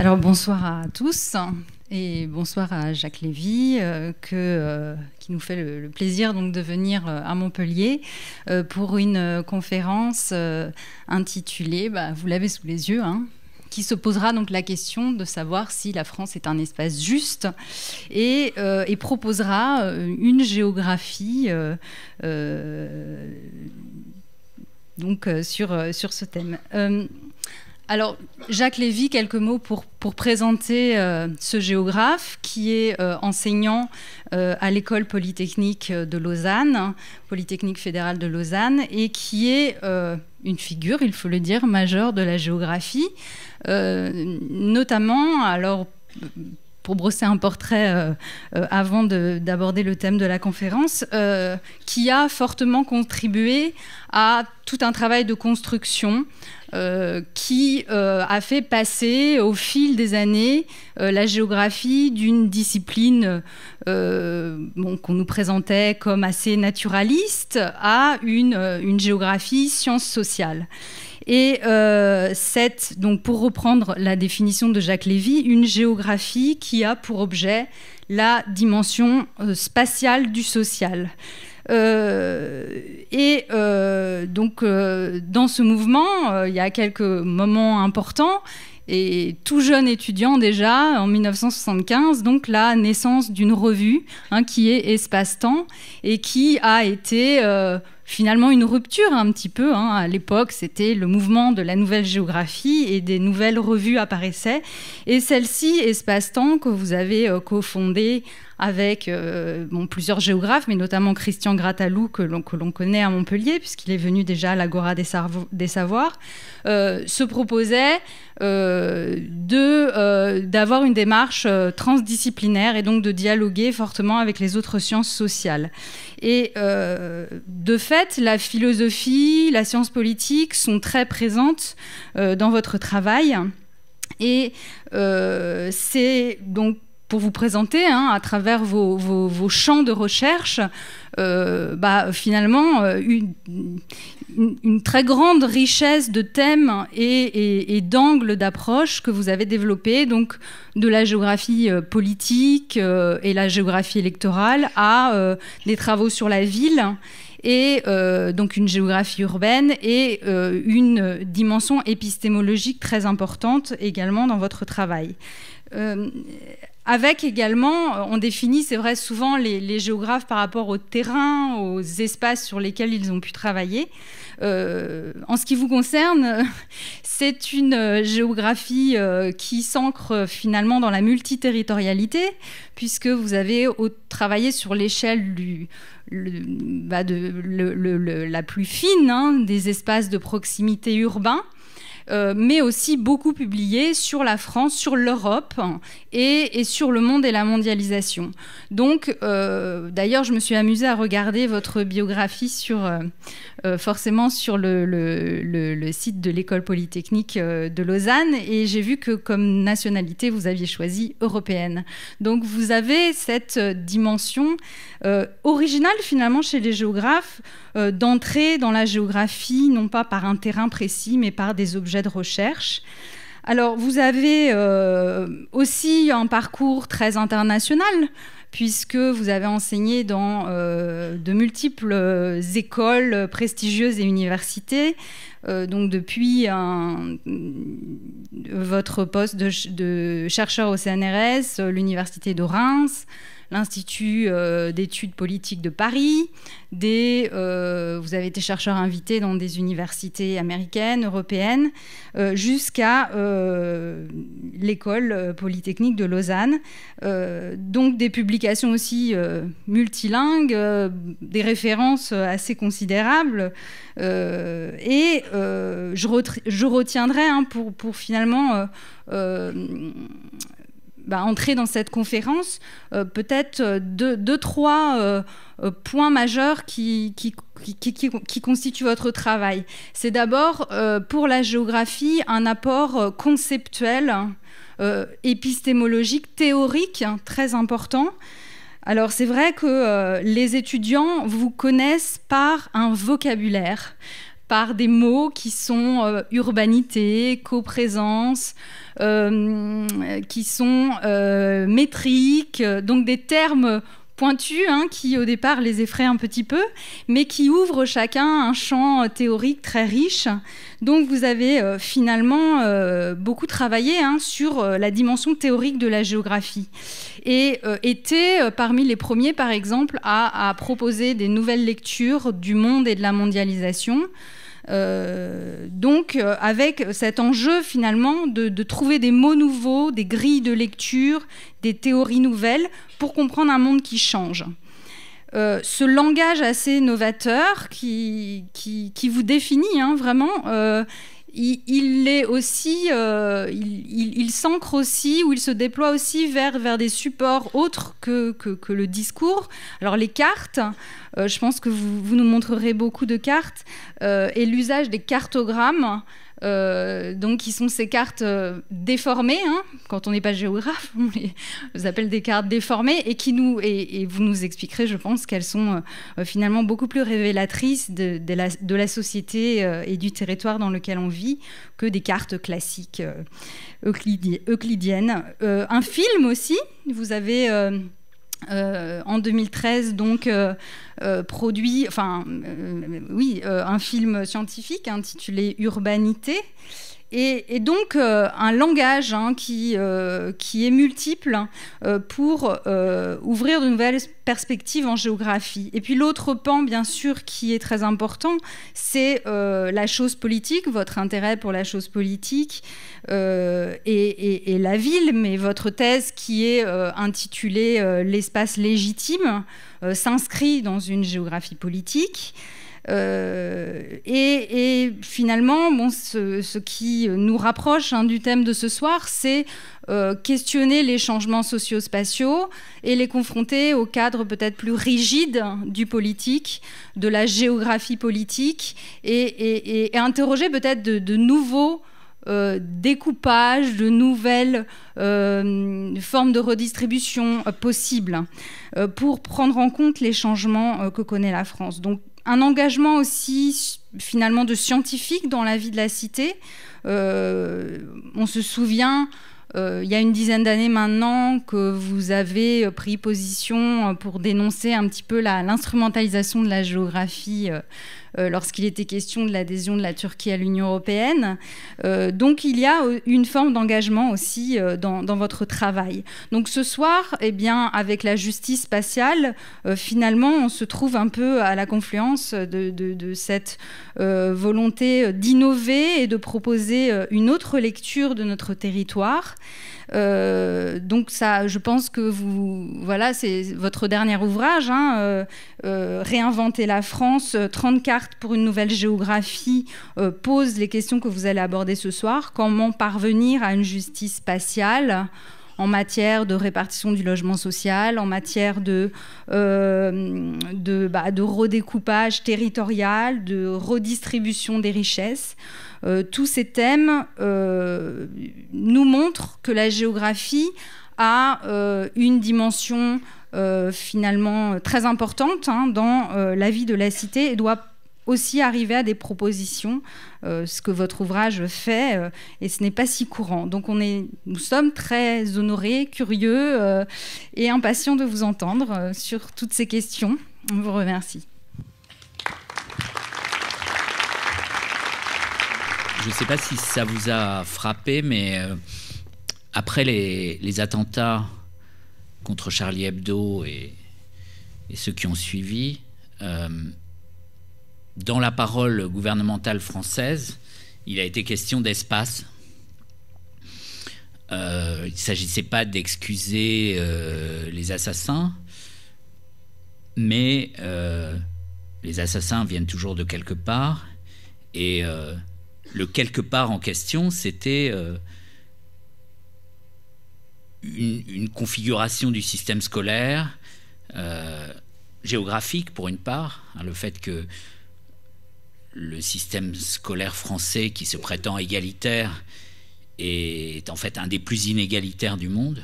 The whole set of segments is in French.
Alors bonsoir à tous et bonsoir à Jacques Lévy euh, euh, qui nous fait le, plaisir donc, de venir euh, à Montpellier pour une conférence intitulée, bah, vous l'avez sous les yeux, hein, qui se posera donc la question de savoir si la France est un espace juste et, proposera une géographie donc sur, sur ce thème. Alors, Jacques Lévy, quelques mots pour, présenter euh, ce géographe qui est euh, enseignant euh, à l'école polytechnique de Lausanne, hein, Polytechnique fédérale de Lausanne, et qui est une figure, il faut le dire, majeure de la géographie, notamment, alors, pour brosser un portrait avant d'aborder le thème de la conférence, qui a fortement contribué à tout un travail de construction euh, qui euh, a fait passer au fil des années euh, la géographie d'une discipline qu'on nous présentait comme assez naturaliste à une, géographie sciences sociale Et cette, donc pour reprendre la définition de Jacques Lévy, une géographie qui a pour objet la dimension spatiale du social. Euh, et euh, donc, euh, dans ce mouvement, il y a quelques moments importants et tout jeune étudiant déjà en 1975, donc la naissance d'une revue hein, qui est Espace-Temps et qui a été finalement une rupture un petit peu. Hein. À l'époque, c'était le mouvement de la nouvelle géographie et des nouvelles revues apparaissaient. Et celle-ci, Espace-Temps, que vous avez cofondé. cofondée avec euh, plusieurs géographes, mais notamment Christian Gratalou, que l'on connaît à Montpellier, puisqu'il est venu déjà à l'Agora des, des, Savoirs, euh, se proposait euh, d'avoir une démarche transdisciplinaire et donc de dialoguer fortement avec les autres sciences sociales. Et de fait, la philosophie, la science politique sont très présentes dans votre travail. Et c'est donc pour vous présenter hein, à travers vos, champs de recherche, euh, bah, finalement, euh, une, très grande richesse de thèmes et, d'angles d'approche que vous avez développés, donc de la géographie euh, politique et la géographie électorale à des travaux sur la ville et donc une géographie urbaine et une dimension épistémologique très importante également dans votre travail. Avec également, euh, on définit, c'est vrai, souvent les, géographes par rapport au terrain, aux espaces sur lesquels ils ont pu travailler. Euh, en ce qui vous concerne, c'est une euh, géographie qui s'ancre finalement dans la multiterritorialité, puisque vous avez travaillé sur l'échelle bah, la plus fine hein, des espaces de proximité urbain. Euh, mais aussi beaucoup publié sur la France, sur l'Europe hein, et, sur le monde et la mondialisation. Donc, euh, d'ailleurs, je me suis amusée à regarder votre biographie sur, euh, forcément sur le site de l'École polytechnique de Lausanne et j'ai vu que comme nationalité, vous aviez choisi européenne. Donc, vous avez cette dimension originale finalement chez les géographes. Euh, d'entrer dans la géographie, non pas par un terrain précis, mais par des objets de recherche. Alors, vous avez euh, aussi un parcours très international, puisque vous avez enseigné dans euh, de multiples écoles prestigieuses et universités. donc, depuis votre poste de, de chercheur au CNRS, l'université de Reims, l'Institut euh, d'études politiques de Paris. Des, euh, vous avez été chercheur invité dans des universités américaines, européennes, euh, jusqu'à l'école polytechnique de Lausanne. donc des publications aussi multilingues, des références assez considérables. et je, retiendrai hein, pour, finalement bah, entrer dans cette conférence, euh, peut-être euh, deux, trois euh, points majeurs qui, qui, qui, qui, constituent votre travail. C'est d'abord, pour la géographie, un apport conceptuel, épistémologique, théorique, hein, très important. Alors c'est vrai que les étudiants vous connaissent par un vocabulaire par des mots qui sont euh, urbanité, coprésence, euh, qui sont euh, métriques, donc des termes pointus hein, qui au départ les effraient un petit peu, mais qui ouvrent chacun un champ théorique très riche. Donc vous avez finalement beaucoup travaillé hein, sur la dimension théorique de la géographie et été parmi les premiers par exemple à proposer des nouvelles lectures du monde et de la mondialisation. Euh, donc, euh, avec cet enjeu finalement de, trouver des mots nouveaux, des grilles de lecture, des théories nouvelles pour comprendre un monde qui change. Euh, ce langage assez novateur qui, qui, vous définit hein, vraiment, il, est aussi, euh, il, s'ancre aussi ou il se déploie aussi vers, vers des supports autres que, le discours. Alors les cartes, euh, je pense que vous, nous montrerez beaucoup de cartes euh, et l'usage des cartogrammes. Euh, donc qui sont ces cartes euh, déformées, hein. quand on n'est pas géographe, on les, appelle des cartes déformées, et qui nous et, vous nous expliquerez, je pense, qu'elles sont euh, finalement beaucoup plus révélatrices de, la, de la, société et du territoire dans lequel on vit que des cartes classiques euclidiennes. un film aussi, vous avez euh, en 2013, donc, euh, euh, produit, enfin, oui, un film scientifique intitulé Urbanité, et, donc euh, un langage hein, qui, euh, qui est multiple hein, euh, pour ouvrir de nouvelles perspectives en géographie. Et puis l'autre pan, bien sûr, qui est très important, c'est la chose politique, votre intérêt pour la chose politique et, et, la ville, mais votre thèse qui est intitulée L'espace légitime s'inscrit dans une géographie politique. Euh, et, finalement, bon, ce, qui nous rapproche hein, du thème de ce soir, c'est euh, questionner les changements socio-spatiaux et les confronter au cadre peut-être plus rigide du politique, de la géographie politique, et, interroger peut-être de, nouveaux... Euh, découpages, de nouvelles formes de redistribution possibles pour prendre en compte les changements que connaît la France. Donc un engagement aussi finalement de scientifique dans la vie de la cité. Euh, on se souvient euh, il y a une dizaine d'années maintenant que vous avez pris position pour dénoncer un petit peu l'instrumentalisation de la géographie euh, euh, lorsqu'il était question de l'adhésion de la Turquie à l'Union européenne. Euh, donc il y a euh, une forme d'engagement aussi dans, votre travail. Donc ce soir, eh bien, avec la justice spatiale, finalement, on se trouve un peu à la confluence de cette volonté d'innover et de proposer une autre lecture de notre territoire. Euh, donc ça, je pense que vous, voilà, c'est votre dernier ouvrage, hein, euh, euh, Réinventer la France, 30 cartes pour une nouvelle géographie, pose les questions que vous allez aborder ce soir. Comment parvenir à une justice spatiale en matière de répartition du logement social, en matière de, euh, bah, redécoupage territorial, de redistribution des richesses. Euh, tous ces thèmes euh, nous montrent que la géographie a une dimension finalement très importante hein, dans la vie de la cité et doit aussi arriver à des propositions, euh, ce que votre ouvrage fait, euh, et ce n'est pas si courant. Donc on est, nous sommes très honorés, curieux euh, et impatients de vous entendre sur toutes ces questions. On vous remercie. Je ne sais pas si ça vous a frappé, mais après les, attentats contre Charlie Hebdo et, et ceux qui ont suivi, dans la parole gouvernementale française, il a été question d'espace. Euh, il ne s'agissait pas d'excuser euh, les assassins, mais euh, les assassins viennent toujours de quelque part, et le quelque part en question, c'était une, configuration du système scolaire, géographique pour une part, hein, le fait que le système scolaire français qui se prétend égalitaire est en fait un des plus inégalitaires du monde.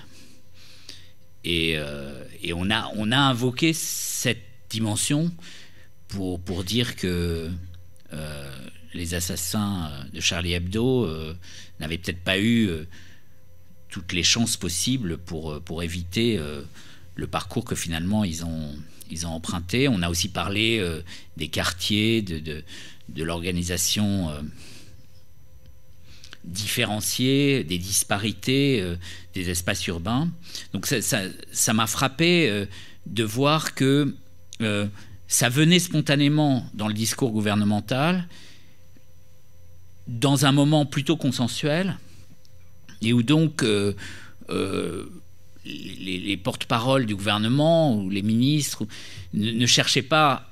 Et, euh, on, a, on a invoqué cette dimension pour, pour dire que euh, les assassins euh, de Charlie Hebdo n'avaient peut-être pas eu toutes les chances possibles pour, pour éviter le parcours que finalement ils ont, ils ont emprunté. On a aussi parlé des quartiers, de, de de l'organisation euh, différenciée, des disparités euh, des espaces urbains. Donc ça m'a frappé euh, de voir que ça venait spontanément dans le discours gouvernemental, dans un moment plutôt consensuel, et où donc les, porte-paroles du gouvernement ou les ministres ne, cherchaient pas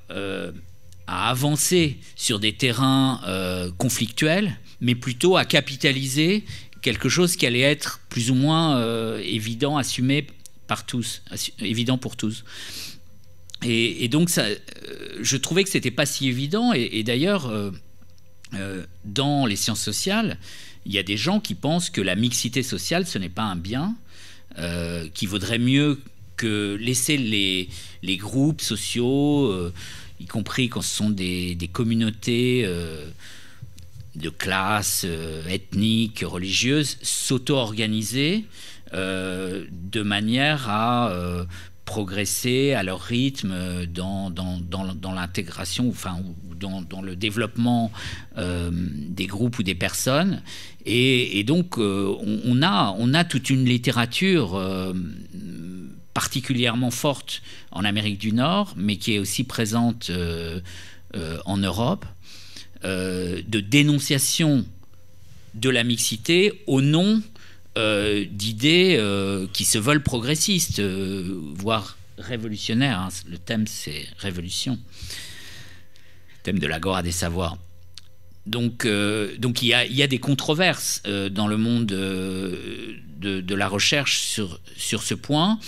à avancer sur des terrains euh, conflictuels, mais plutôt à capitaliser quelque chose qui allait être plus ou moins euh, évident, assumé par tous, évident pour tous. Et, donc, ça, euh, je trouvais que c'était pas si évident. Et, d'ailleurs, dans les sciences sociales, il y a des gens qui pensent que la mixité sociale, ce n'est pas un bien, qui vaudrait mieux que laisser les, les groupes sociaux y compris quand ce sont des, communautés euh, de classe euh, ethniques, religieuses, s'auto-organiser euh, de manière à progresser à leur rythme dans, dans, l'intégration, enfin, dans, dans, le développement des groupes ou des personnes. Et, donc, on, a, on a toute une littérature particulièrement forte en Amérique du Nord, mais qui est aussi présente euh, euh, en Europe, euh, de dénonciation de la mixité au nom d'idées qui se veulent progressistes, voire révolutionnaires. Hein. Le thème, c'est révolution. thème de l'agora des savoirs. Donc, donc il, y a, des controverses dans le monde de, la recherche sur, sur ce point,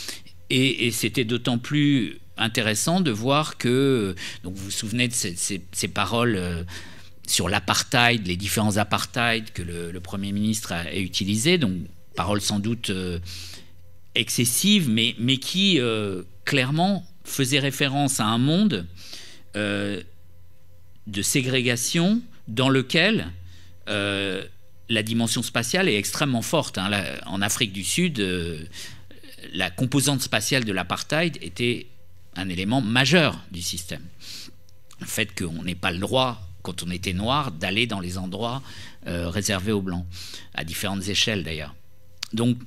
et, c'était d'autant plus intéressant de voir que, donc vous vous souvenez de ces, paroles euh, sur l'apartheid, les différents apartheid que le, Premier ministre a, utilisé, utilisés, donc paroles sans doute euh, excessives, mais, qui euh, clairement faisaient référence à un monde de ségrégation dans lequel la dimension spatiale est extrêmement forte. Hein. en Afrique du Sud, la composante spatiale de l'apartheid était un élément majeur du système. Le fait qu'on n'ait pas le droit, quand on était noir, d'aller dans les endroits euh, réservés aux blancs, à différentes échelles d'ailleurs. Donc,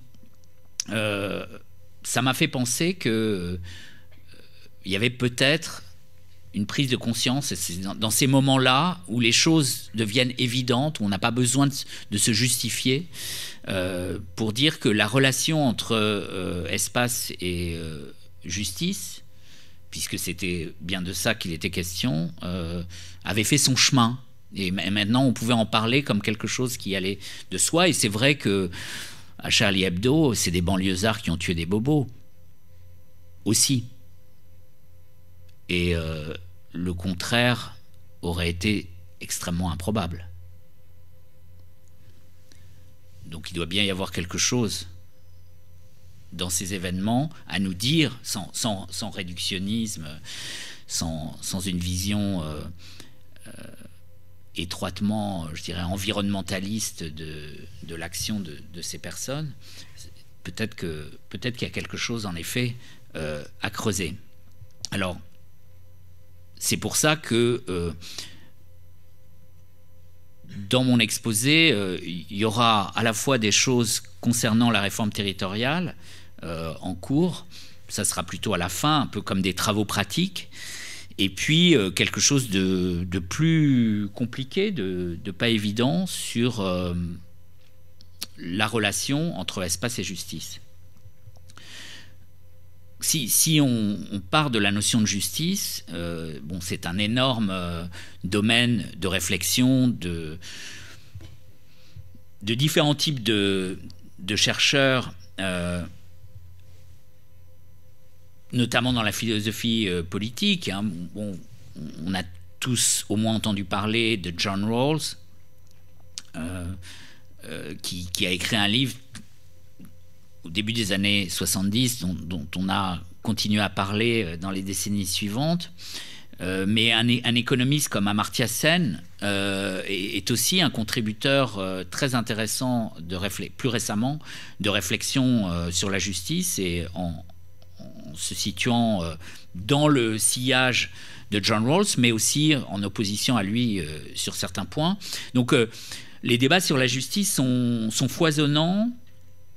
euh, ça m'a fait penser qu'il euh, y avait peut-être une prise de conscience. dans ces moments-là où les choses deviennent évidentes, où on n'a pas besoin de se justifier, euh, pour dire que la relation entre euh, espace et euh, justice, puisque c'était bien de ça qu'il était question, avait fait son chemin. Et maintenant, on pouvait en parler comme quelque chose qui allait de soi. Et c'est vrai que à Charlie Hebdo, c'est des banlieusards qui ont tué des bobos. Aussi. Et le contraire aurait été extrêmement improbable. Donc il doit bien y avoir quelque chose dans ces événements à nous dire, sans, réductionnisme, sans, une vision euh, euh, étroitement, je dirais, environnementaliste de, l'action de, ces personnes. Peut-être qu'il y a quelque chose, en effet, euh, à creuser. Alors, c'est pour ça que dans mon exposé, euh, il y aura à la fois des choses concernant la réforme territoriale euh, en cours, ça sera plutôt à la fin, un peu comme des travaux pratiques, et puis euh, quelque chose de, plus compliqué, de pas évident sur la relation entre espace et justice si, on, part de la notion de justice, euh, bon, c'est un énorme euh, domaine de réflexion de, différents types de, chercheurs, euh, notamment dans la philosophie politique. Hein. on a tous au moins entendu parler de John Rawls, qui a écrit un livre au début des années 70, dont, on a continué à parler euh, dans les décennies suivantes. Euh, mais un, économiste comme Amartya Sen euh, est, aussi un contributeur très intéressant, de plus récemment, de réflexion sur la justice et en, se situant dans le sillage de John Rawls, mais aussi en opposition à lui sur certains points. Donc les débats sur la justice sont, sont foisonnants,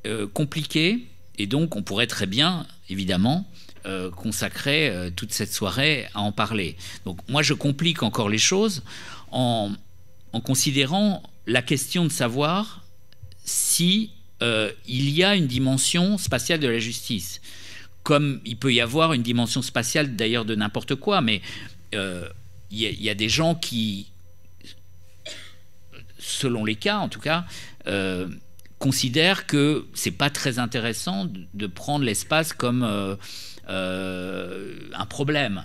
euh, compliqué, et donc on pourrait très bien, évidemment, euh, consacrer euh, toute cette soirée à en parler. Donc moi, je complique encore les choses en, en considérant la question de savoir si il y a une dimension spatiale de la justice, comme il peut y avoir une dimension spatiale d'ailleurs de n'importe quoi, mais il y, a des gens qui, selon les cas en tout cas, euh, considère que c'est pas très intéressant de prendre l'espace comme euh, euh, un problème.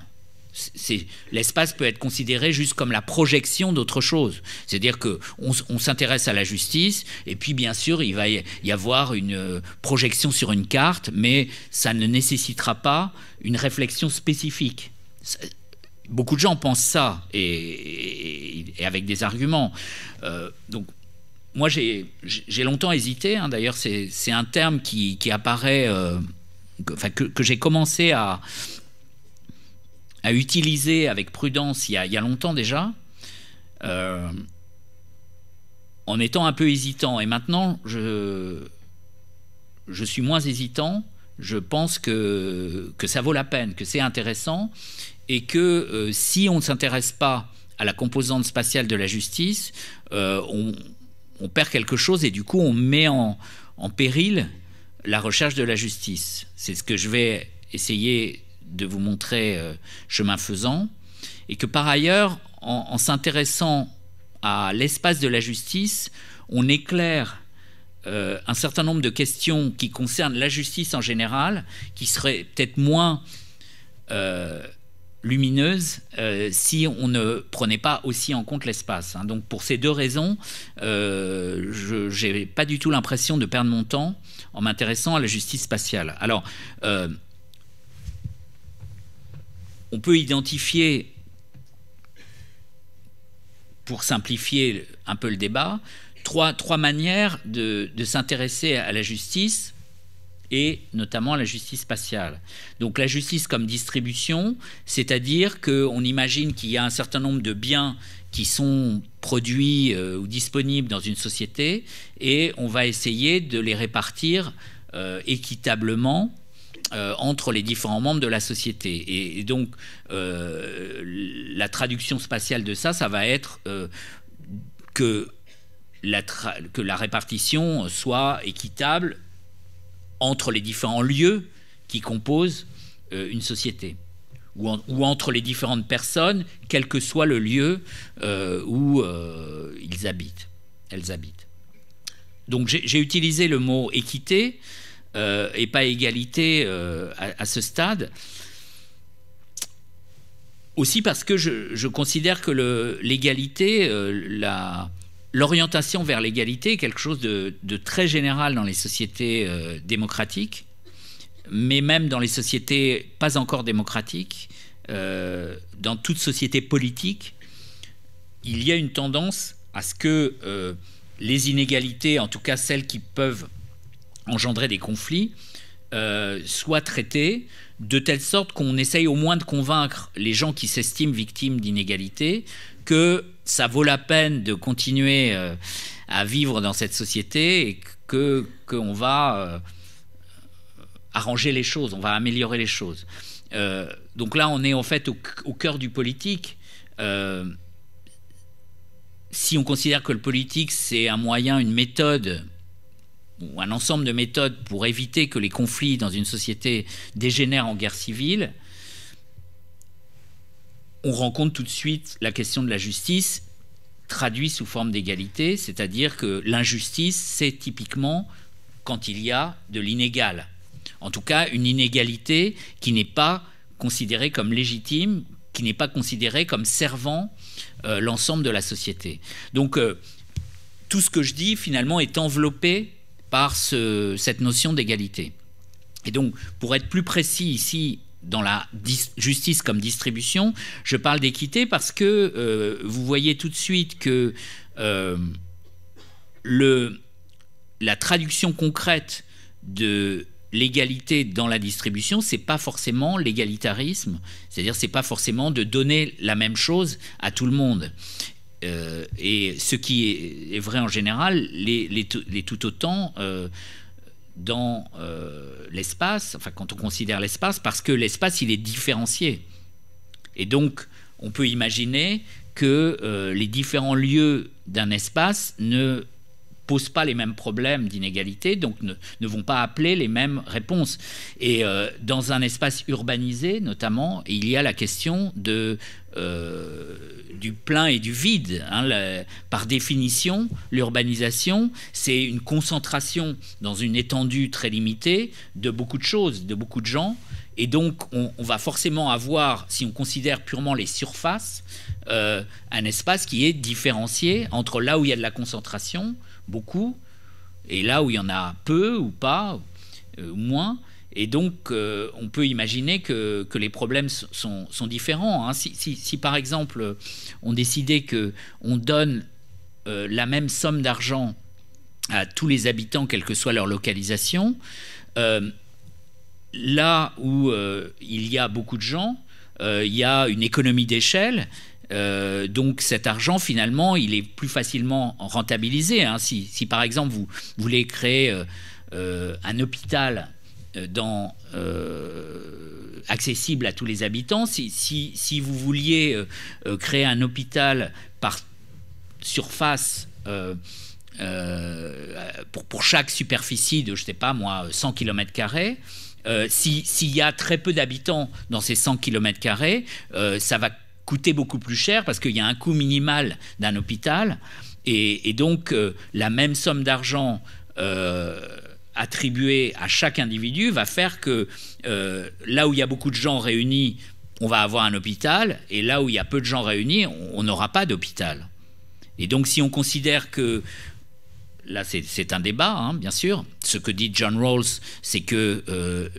L'espace peut être considéré juste comme la projection d'autre chose. C'est-à-dire que on, s'intéresse à la justice, et puis bien sûr, il va y avoir une euh, projection sur une carte, mais ça ne nécessitera pas une réflexion spécifique. Beaucoup de gens pensent ça, et, avec des arguments. donc moi, j'ai longtemps hésité. Hein. D'ailleurs, c'est un terme qui, apparaît, euh, que, j'ai commencé à, à, utiliser avec prudence il y a, longtemps déjà, euh, en étant un peu hésitant. Et maintenant, je, je suis moins hésitant. Je pense que, que ça vaut la peine, que c'est intéressant, et que euh, si on ne s'intéresse pas à la composante spatiale de la justice, on on perd quelque chose et du coup on met en, péril la recherche de la justice. C'est ce que je vais essayer de vous montrer euh, chemin faisant. Et que par ailleurs, en, s'intéressant à l'espace de la justice, on éclaire euh, un certain nombre de questions qui concernent la justice en général, qui seraient peut-être moins euh, lumineuse euh, si on ne prenait pas aussi en compte l'espace. Hein. Donc pour ces deux raisons, euh, je n'ai pas du tout l'impression de perdre mon temps en m'intéressant à la justice spatiale. Alors, euh, on peut identifier, pour simplifier un peu le débat, trois, manières de, de s'intéresser à la justice et notamment la justice spatiale. Donc la justice comme distribution, c'est-à-dire qu'on imagine qu'il y a un certain nombre de biens qui sont produits euh, ou disponibles dans une société et on va essayer de les répartir euh, équitablement euh, entre les différents membres de la société. Et, donc la traduction spatiale de ça, ça va être que la, que la répartition soit équitable entre les différents lieux qui composent euh, une société, ou, entre les différentes personnes, quel que soit le lieu euh, où euh, habitent, elles habitent. Donc j'ai utilisé le mot équité et pas égalité à, ce stade, aussi parce que je, je considère que l'égalité, la l'orientation vers l'égalité est quelque chose de, très général dans les sociétés euh, démocratiques, mais même dans les sociétés pas encore démocratiques, euh, dans toute société politique, il y a une tendance à ce que euh, les inégalités, en tout cas celles qui peuvent engendrer des conflits, soient traitées de telle sorte qu'on essaye au moins de convaincre les gens qui s'estiment victimes d'inégalités que ça vaut la peine de continuer euh, à vivre dans cette société et que qu'on va euh, arranger les choses, on va améliorer les choses. Euh, donc là, on est en fait au, cœur du politique. si on considère que le politique, c'est un moyen, une méthode, ou un ensemble de méthodes pour éviter que les conflits dans une société dégénèrent en guerre civile, on rencontre tout de suite la question de la justice traduit sous forme d'égalité, c'est-à-dire que l'injustice, c'est typiquement quand il y a de l'inégal. En tout cas, une inégalité qui n'est pas considérée comme légitime, qui n'est pas considérée comme servant euh, l'ensemble de la société. Donc, euh, tout ce que je dis, finalement, est enveloppé par cette notion d'égalité. Et donc, pour être plus précis ici, dans la justice comme distribution, je parle d'équité parce que euh, vous voyez tout de suite que euh, le, la traduction concrète de l'égalité dans la distribution, c'est pas forcément l'égalitarisme, c'est-à-dire c'est pas forcément de donner la même chose à tout le monde. Euh, et ce qui est, vrai en général, les, les, les tout autant dans euh, l'espace, enfin quand on considère l'espace, parce que l'espace, il est différencié. Et donc, on peut imaginer que euh, les différents lieux d'un espace ne posent pas les mêmes problèmes d'inégalité, donc ne, vont pas appeler les mêmes réponses. Et euh, dans un espace urbanisé, notamment, il y a la question de, euh, du plein et du vide. Hein, par définition, l'urbanisation, c'est une concentration dans une étendue très limitée de beaucoup de choses, de beaucoup de gens. Et donc, on, va forcément avoir, si on considère purement les surfaces, euh, un espace qui est différencié entre là où il y a de la concentration, beaucoup, et là où il y en a peu ou pas, euh, ou moins. Et donc, euh, on peut imaginer que, que les problèmes sont, sont différents. Hein. Si, si, par exemple, on décidait que on donne euh, la même somme d'argent à tous les habitants, quelle que soit leur localisation, là où il y a beaucoup de gens, il y a une économie d'échelle euh, donc cet argent, finalement, il est plus facilement rentabilisé. Hein. Si, si, par exemple, vous, voulez créer euh, euh, un hôpital dans, accessible à tous les habitants, si, vous vouliez créer un hôpital par surface... Pour, chaque superficie de, je sais pas moi, 100 km, s'il y a très peu d'habitants dans ces 100 km, ça va coûter beaucoup plus cher parce qu'il y a un coût minimal d'un hôpital. Et, donc, euh, la même somme d'argent euh, attribuée à chaque individu va faire que euh, là où il y a beaucoup de gens réunis, on va avoir un hôpital. Et là où il y a peu de gens réunis, on n'aura pas d'hôpital. Et donc, si on considère que là, c'est un débat, hein, bien sûr. Ce que dit John Rawls, c'est que euh,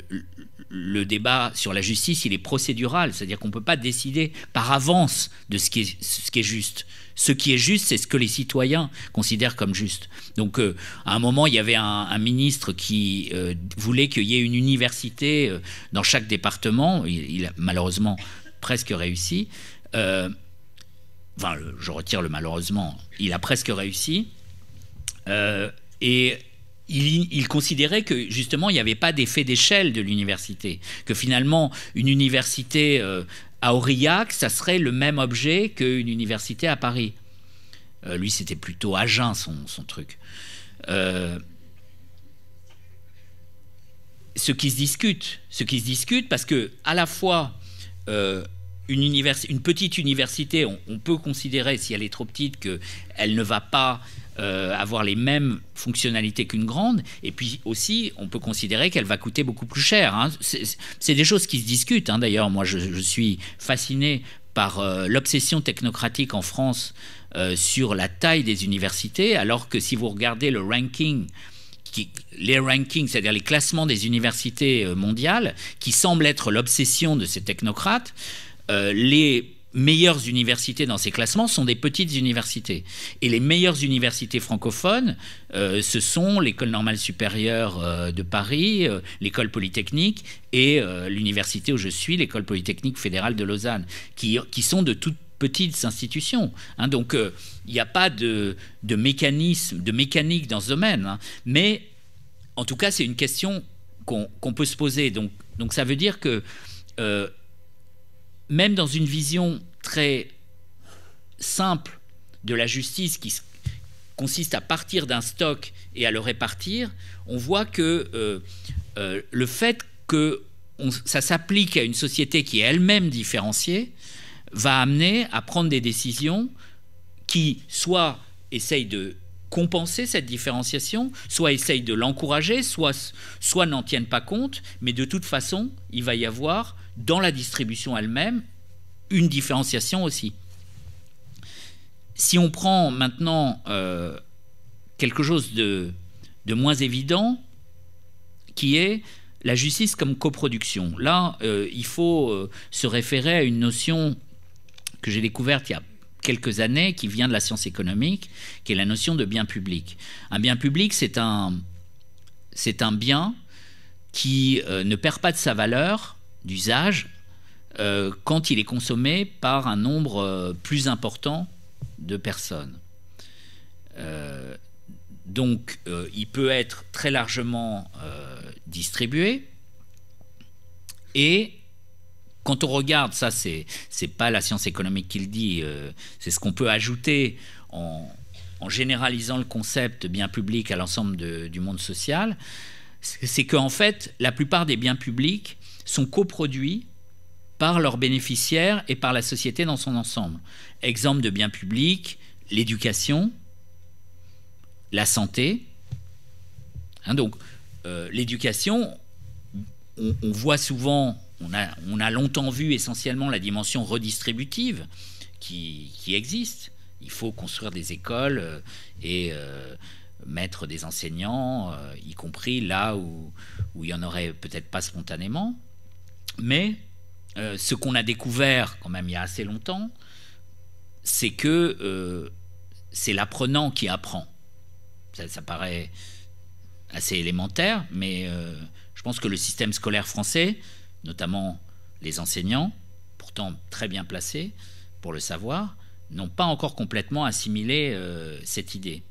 le débat sur la justice, il est procédural, c'est-à-dire qu'on ne peut pas décider par avance de ce qui est, ce qui est juste. Ce qui est juste, c'est ce que les citoyens considèrent comme juste. Donc, euh, à un moment, il y avait un, ministre qui euh, voulait qu'il y ait une université euh, dans chaque département. Il, il, a malheureusement presque réussi. enfin, je retire le malheureusement. Il a presque réussi. et il, considérait que justement il n'y avait pas d'effet d'échelle de l'université, que finalement une université euh, à Aurillac, ça serait le même objet qu'une université à Paris. Euh, lui, c'était plutôt à son, son truc. Euh, ce qui se discute, ce qui se discute, parce que à la fois une, petite université, on, on, peut considérer si elle est trop petite elle ne va pas euh, avoir les mêmes fonctionnalités qu'une grande. Et puis aussi, on peut considérer qu'elle va coûter beaucoup plus cher. Hein. C'est des choses qui se discutent. Hein. D'ailleurs, moi, je, suis fasciné par euh, l'obsession technocratique en France euh, sur la taille des universités, alors que si vous regardez le ranking qui, les rankings, c'est-à-dire les classements des universités mondiales, qui semblent être l'obsession de ces technocrates, les meilleures universités dans ces classements sont des petites universités. Et les meilleures universités francophones, euh, ce sont l'École normale supérieure euh, de Paris, euh, l'École polytechnique et l'université où je suis, l'École polytechnique fédérale de Lausanne, qui, qui sont de toutes petites institutions. Hein. donc il n'y a pas de, de, mécanisme, de mécanique dans ce domaine. Hein. mais en tout cas, c'est une question qu'on peut se poser. Donc, donc ça veut dire que même dans une vision très simple de la justice qui consiste à partir d'un stock et à le répartir, on voit que euh, euh, le fait que ça s'applique à une société qui est elle-même différenciée va amener à prendre des décisions qui soit essayent de compenser cette différenciation, soit essayent de l'encourager, soit, soit n'en tiennent pas compte, mais de toute façon, il va y avoir dans la distribution elle-même une différenciation aussi. Si on prend maintenant euh, quelque chose de, de, moins évident, qui est la justice comme coproduction. Là, euh, il faut euh, se référer à une notion que j'ai découverte il y a quelques années, qui vient de la science économique, qui est la notion de bien public. Un bien public, c'est un, c'est un bien qui ne perd pas de sa valeur d'usage euh, quand il est consommé par un nombre euh, plus important de personnes. Euh, donc il peut être très largement distribué. Et quand on regarde, ça c'est, c'est pas la science économique qui le dit, c'est ce qu'on peut ajouter en, généralisant le concept bien public à l'ensemble du monde social, c'est en fait la plupart des biens publics sont coproduits par leurs bénéficiaires et par la société dans son ensemble. Exemple de biens publics, l'éducation, la santé. Hein, donc, euh, l'éducation, on, voit souvent, on a, longtemps vu essentiellement la dimension redistributive qui, existe. Il faut construire des écoles euh, et euh, mettre des enseignants, y compris là où, où il n'y en aurait peut-être pas spontanément. Mais euh, ce qu'on a découvert quand même il y a assez longtemps, c'est que euh, c'est l'apprenant qui apprend. Ça, paraît assez élémentaire, mais euh, je pense que le système scolaire français, notamment les enseignants, pourtant très bien placés pour le savoir, n'ont pas encore complètement assimilé cette idée.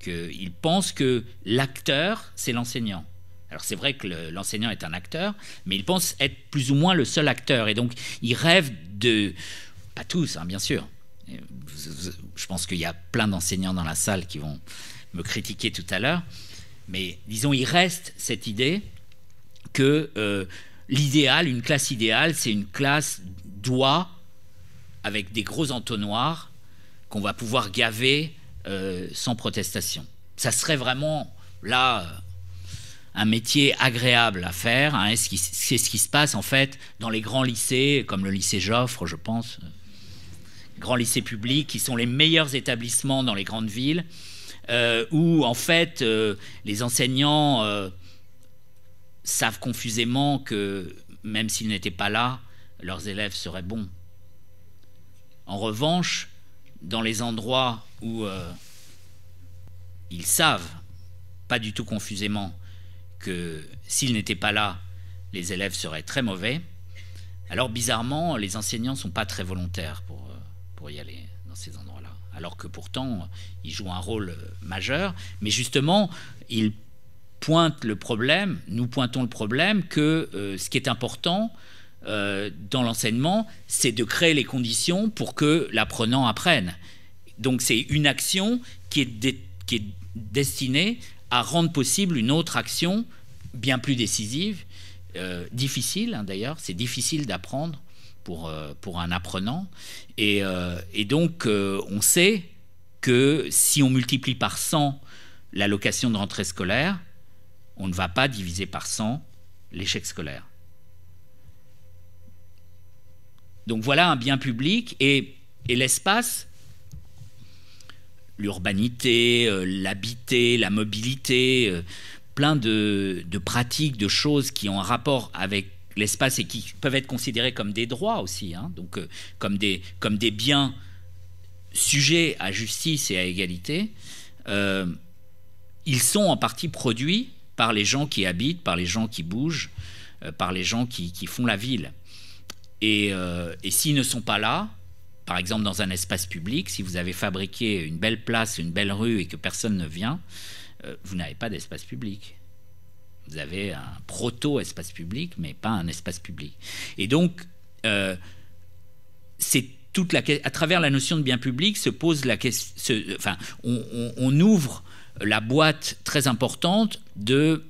Qu'ils pensent que l'acteur, c'est l'enseignant. Alors c'est vrai que l'enseignant est un acteur, mais il pense être plus ou moins le seul acteur. Et donc il rêve de... Pas tous, hein, bien sûr. Je pense qu'il y a plein d'enseignants dans la salle qui vont me critiquer tout à l'heure. Mais disons, il reste cette idée que euh, l'idéal, une classe idéale, c'est une classe doit, avec des gros entonnoirs, qu'on va pouvoir gaver euh, sans protestation. Ça serait vraiment là un métier agréable à faire. Hein. c'est ce qui se passe en fait dans les grands lycées, comme le lycée Joffre, je pense, grands lycées publics, qui sont les meilleurs établissements dans les grandes villes, euh, où en fait euh, les enseignants euh, savent confusément que même s'ils n'étaient pas là, leurs élèves seraient bons. En revanche, dans les endroits où ils savent, pas du tout confusément, que s'ils n'étaient pas là, les élèves seraient très mauvais. Alors bizarrement, les enseignants ne sont pas très volontaires pour, euh, pour y aller dans ces endroits-là. Alors que pourtant, ils jouent un rôle euh, majeur. Mais justement, ils pointent le problème, nous pointons le problème que euh, ce qui est important dans l'enseignement, c'est de créer les conditions pour que l'apprenant apprenne. Donc c'est une action qui est, qui est destinée à rendre possible une autre action bien plus décisive, euh, difficile hein, d'ailleurs, c'est difficile d'apprendre pour, euh, pour un apprenant. Et, euh, donc on sait que si on multiplie par 100 l'allocation de rentrée scolaire, on ne va pas diviser par 100 l'échec scolaire. Donc voilà un bien public et, et l'espace l'urbanité, euh, l'habité, la mobilité, euh, plein de, pratiques, de choses qui ont un rapport avec l'espace et qui peuvent être considérées comme des droits aussi, hein. donc euh, comme, des, biens sujets à justice et à égalité, ils sont en partie produits par les gens qui habitent, par les gens qui bougent, par les gens qui, font la ville. et s'ils ne sont pas là, par exemple, dans un espace public, si vous avez fabriqué une belle place, une belle rue et que personne ne vient, euh, vous n'avez pas d'espace public. Vous avez un proto-espace public, mais pas un espace public. Et donc, euh, c'est toute la à travers la notion de bien public se pose la question. enfin, on, ouvre la boîte très importante de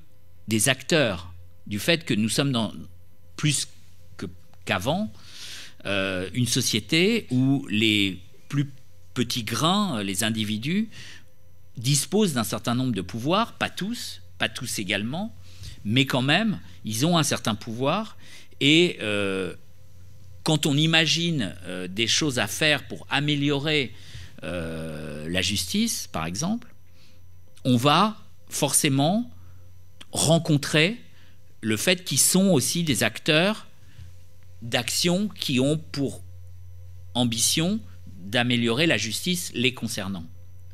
des acteurs du fait que nous sommes dans plus qu'avant euh, une société où les plus petits grains, euh, les individus, disposent d'un certain nombre de pouvoirs, pas tous, pas tous également, mais quand même, ils ont un certain pouvoir. Et euh, quand on imagine des choses à faire pour améliorer la justice, par exemple, on va forcément rencontrer le fait qu'ils sont aussi des acteurs d'actions qui ont pour ambition d'améliorer la justice les concernant.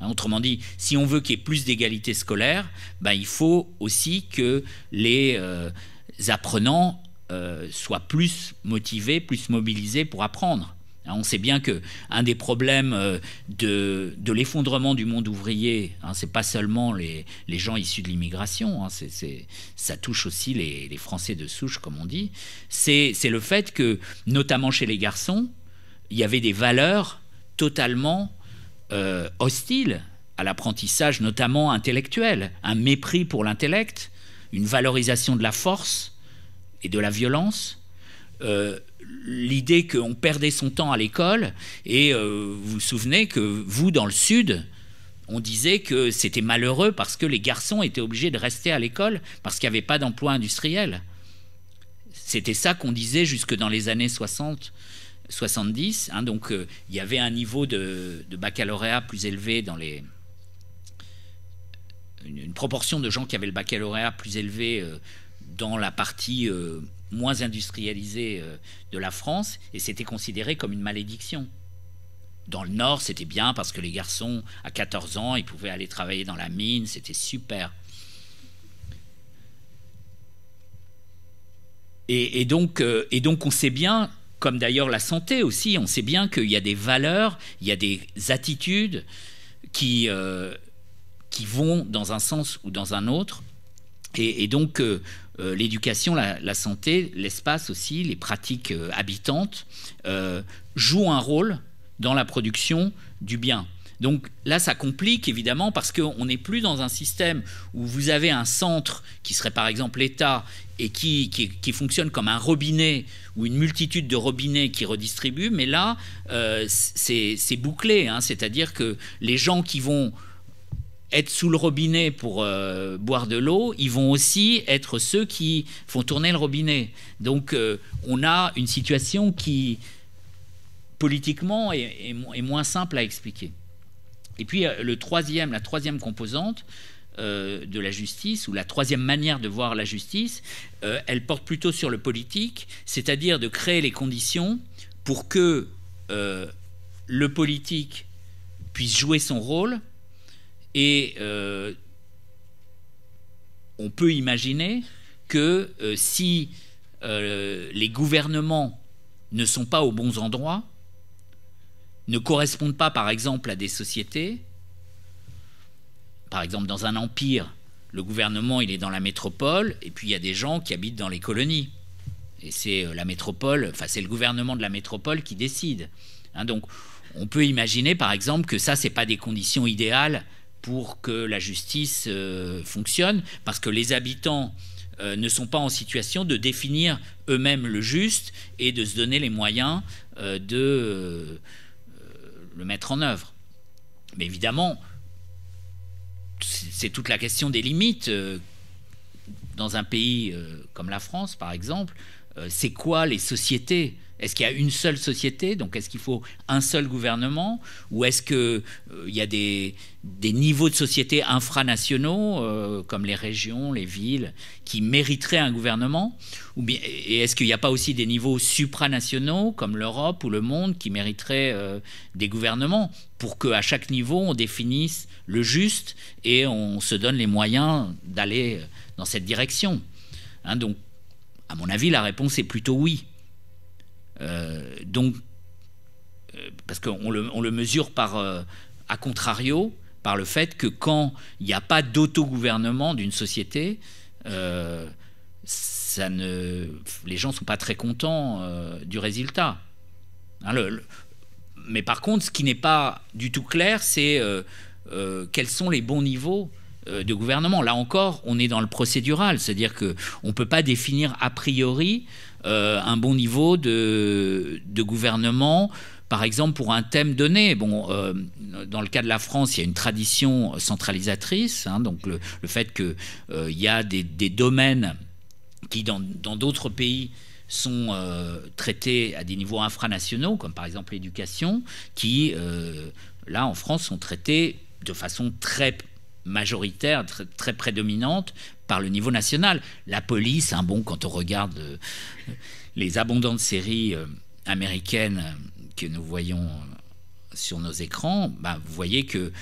Hein, autrement dit, si on veut qu'il y ait plus d'égalité scolaire, ben, il faut aussi que les euh, apprenants euh, soient plus motivés, plus mobilisés pour apprendre. Hein, on sait bien que un des problèmes euh, de, l'effondrement du monde ouvrier, hein, c'est pas seulement les, gens issus de l'immigration, hein, c'est, ça touche aussi les, Français de souche, comme on dit. C'est, le fait que, notamment chez les garçons, il y avait des valeurs totalement euh, hostiles à l'apprentissage, notamment intellectuel, un mépris pour l'intellect, une valorisation de la force et de la violence. Euh, l'idée qu'on perdait son temps à l'école. Et euh, vous vous souvenez que vous, dans le Sud, on disait que c'était malheureux parce que les garçons étaient obligés de rester à l'école parce qu'il n'y avait pas d'emploi industriel. C'était ça qu'on disait jusque dans les années 60. 70, hein. donc euh, il y avait un niveau de, de baccalauréat plus élevé dans les, une, proportion de gens qui avaient le baccalauréat plus élevé euh, dans la partie moins industrialisé euh, de la France, et c'était considéré comme une malédiction. Dans le Nord, c'était bien parce que les garçons, à 14 ans, ils pouvaient aller travailler dans la mine, c'était super. Et, donc, euh, et donc, on sait bien, comme d'ailleurs la santé aussi, on sait bien qu'il y a des valeurs, il y a des attitudes qui, euh, qui vont dans un sens ou dans un autre. Et, donc, euh, l'éducation, la, santé, l'espace aussi, les pratiques euh, habitantes, euh, jouent un rôle dans la production du bien. Donc là, ça complique évidemment parce qu'on n'est plus dans un système où vous avez un centre qui serait par exemple l'État et qui, qui, fonctionne comme un robinet ou une multitude de robinets qui redistribuent, mais là, c'est bouclé, hein. c'est-à-dire que les gens qui vont être sous le robinet pour euh, boire de l'eau, ils vont aussi être ceux qui font tourner le robinet. Donc euh, on a une situation qui, politiquement, est, est, moins simple à expliquer. Et puis euh, le troisième, la troisième composante de la justice, ou la troisième manière de voir la justice, elle porte plutôt sur le politique, c'est-à-dire de créer les conditions pour que le politique puisse jouer son rôle et euh, on peut imaginer que euh, si euh, les gouvernements ne sont pas aux bons endroits, ne correspondent pas par exemple à des sociétés, par exemple dans un empire, le gouvernement il est dans la métropole et puis il y a des gens qui habitent dans les colonies. Et c'est la métropole, enfin c'est le gouvernement de la métropole qui décide. Hein, donc on peut imaginer par exemple que ça c'est pas des conditions idéales pour que la justice euh, fonctionne, parce que les habitants euh, ne sont pas en situation de définir eux-mêmes le juste et de se donner les moyens euh, de le mettre en œuvre. Mais évidemment, c'est toute la question des limites. Dans un pays comme la France, par exemple, c'est quoi les sociétés est-ce qu'il y a une seule société Donc est-ce qu'il faut un seul gouvernement Ou est-ce qu'il euh, y a des, niveaux de société infranationaux, euh, comme les régions, les villes, qui mériteraient un gouvernement Et est-ce qu'il n'y a pas aussi des niveaux supranationaux, comme l'Europe ou le monde, qui mériteraient euh, des gouvernements pour qu'à chaque niveau, on définisse le juste et on se donne les moyens d'aller dans cette direction hein, Donc, à mon avis, la réponse est plutôt oui. Euh, donc, euh, parce qu'on le, mesure par, euh, à contrario, par le fait que quand il n'y a pas d'autogouvernement d'une société, ça ne, les gens ne sont pas très contents du résultat. Hein, mais par contre, ce qui n'est pas du tout clair, c'est quels sont les bons niveaux de gouvernement. Là encore, on est dans le procédural, c'est-à-dire qu'on ne peut pas définir a priori euh, un bon niveau de, gouvernement. Par exemple, pour un thème donné, bon, euh, dans le cas de la France, il y a une tradition centralisatrice, hein, donc le, fait qu'il euh, y a des, domaines qui, dans d'autres pays, sont traités à des niveaux infranationaux, comme par exemple l'éducation, qui, là, en France, sont traités de façon très majoritaire, très prédominante par le niveau national. La police, un hein, bon, quand on regarde euh, les abondantes séries euh, américaines euh, que nous voyons sur nos écrans, bah, vous voyez que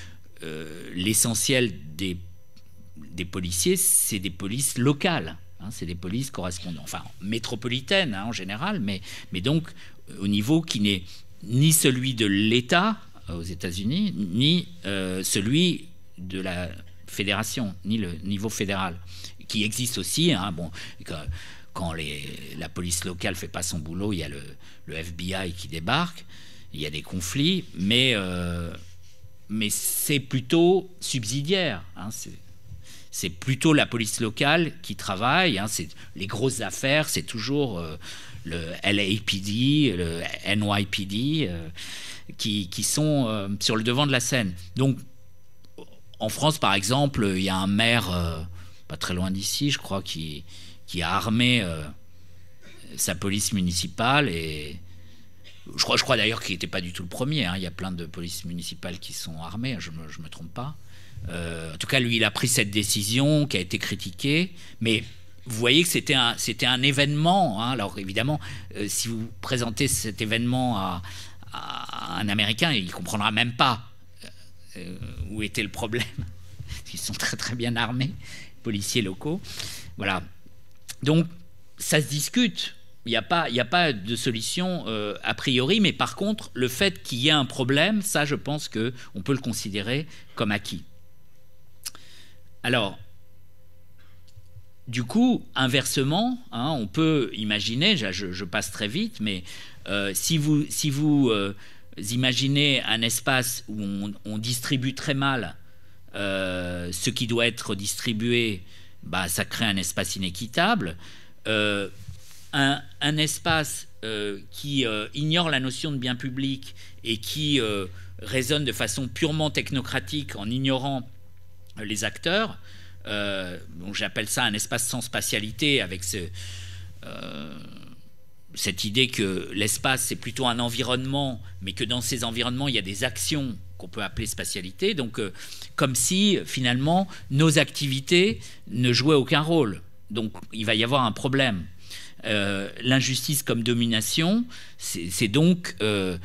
l'essentiel des, policiers, c'est des polices locales. Hein, c'est des polices correspondantes, enfin métropolitaines hein, en général, mais, donc au niveau qui n'est ni celui de l'État aux États-Unis, ni celui de la fédération, ni le niveau fédéral, qui existe aussi. Hein, bon, quand, les, la police locale fait pas son boulot, il y a le, FBI qui débarque, il y a des conflits, mais, euh, mais c'est plutôt subsidiaire. Hein, c'est plutôt la police locale qui travaille. Hein, c'est les grosses affaires, c'est toujours euh, le LAPD, le NYPD euh, qui, sont sur le devant de la scène. Donc en France, par exemple, il y a un maire, euh, pas très loin d'ici, je crois, qui, qui a armé euh, sa police municipale. Et je crois, je crois d'ailleurs qu'il n'était pas du tout le premier. Hein. Il y a plein de polices municipales qui sont armées, je ne me, trompe pas. Euh, en tout cas, lui, il a pris cette décision qui a été critiquée. Mais vous voyez que c'était un, un événement. Hein. Alors évidemment, si vous présentez cet événement à, à un Américain, il ne comprendra même pas euh, où était le problème. Ils sont très très bien armés, policiers locaux. Voilà. Donc ça se discute. Il n'y a, pas, il a pas de solution euh, a priori, mais par contre, le fait qu'il y ait un problème, ça, je pense qu'on peut le considérer comme acquis. Alors, du coup, inversement, hein, on peut imaginer, je, passe très vite, mais euh, si vous, si vous imaginez un espace où on, distribue très mal euh, ce qui doit être distribué, bah, ça crée un espace inéquitable. Euh, un, espace euh, qui ignore la notion de bien public et qui raisonne de façon purement technocratique en ignorant les acteurs, j'appelle ça un espace sans spatialité avec ce cette idée que l'espace, c'est plutôt un environnement, mais que dans ces environnements, il y a des actions qu'on peut appeler spatialité, donc euh, comme si finalement nos activités ne jouaient aucun rôle. Donc il va y avoir un problème. Euh, l'injustice comme domination, c'est donc, euh,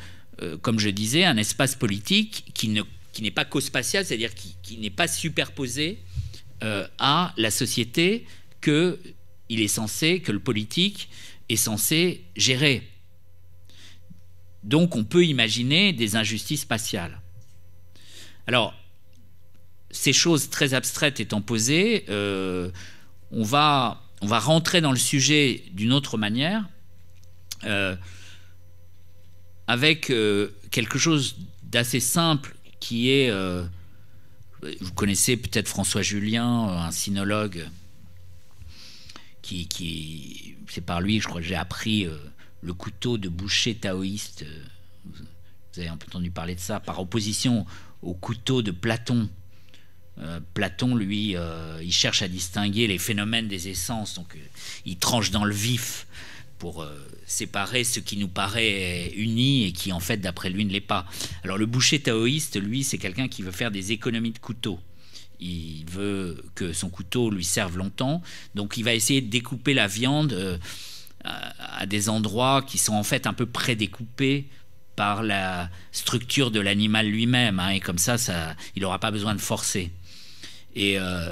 comme je disais, un espace politique qui n'est pas cospatial cest c'est-à-dire qui, qui n'est pas superposé à la société que il est censé, que le politique censé gérer. Donc on peut imaginer des injustices spatiales. Alors, ces choses très abstraites étant posées, euh, on, va, on va rentrer dans le sujet d'une autre manière, euh, avec euh, quelque chose d'assez simple qui est, vous connaissez peut-être François Julien, un sinologue qui, c'est par lui, je crois, que j'ai appris euh, le couteau de boucher taoïste. Euh, vous avez entendu parler de ça, par opposition au couteau de Platon. Euh, Platon, lui, il cherche à distinguer les phénomènes des essences, donc il tranche dans le vif pour séparer ce qui nous paraît uni et qui, en fait, d'après lui, ne l'est pas. Alors le boucher taoïste, lui, c'est quelqu'un qui veut faire des économies de couteau il veut que son couteau lui serve longtemps, donc il va essayer de découper la viande euh, à, des endroits qui sont en fait un peu prédécoupés par la structure de l'animal lui-même, hein. et comme ça, il n'aura pas besoin de forcer. Et euh,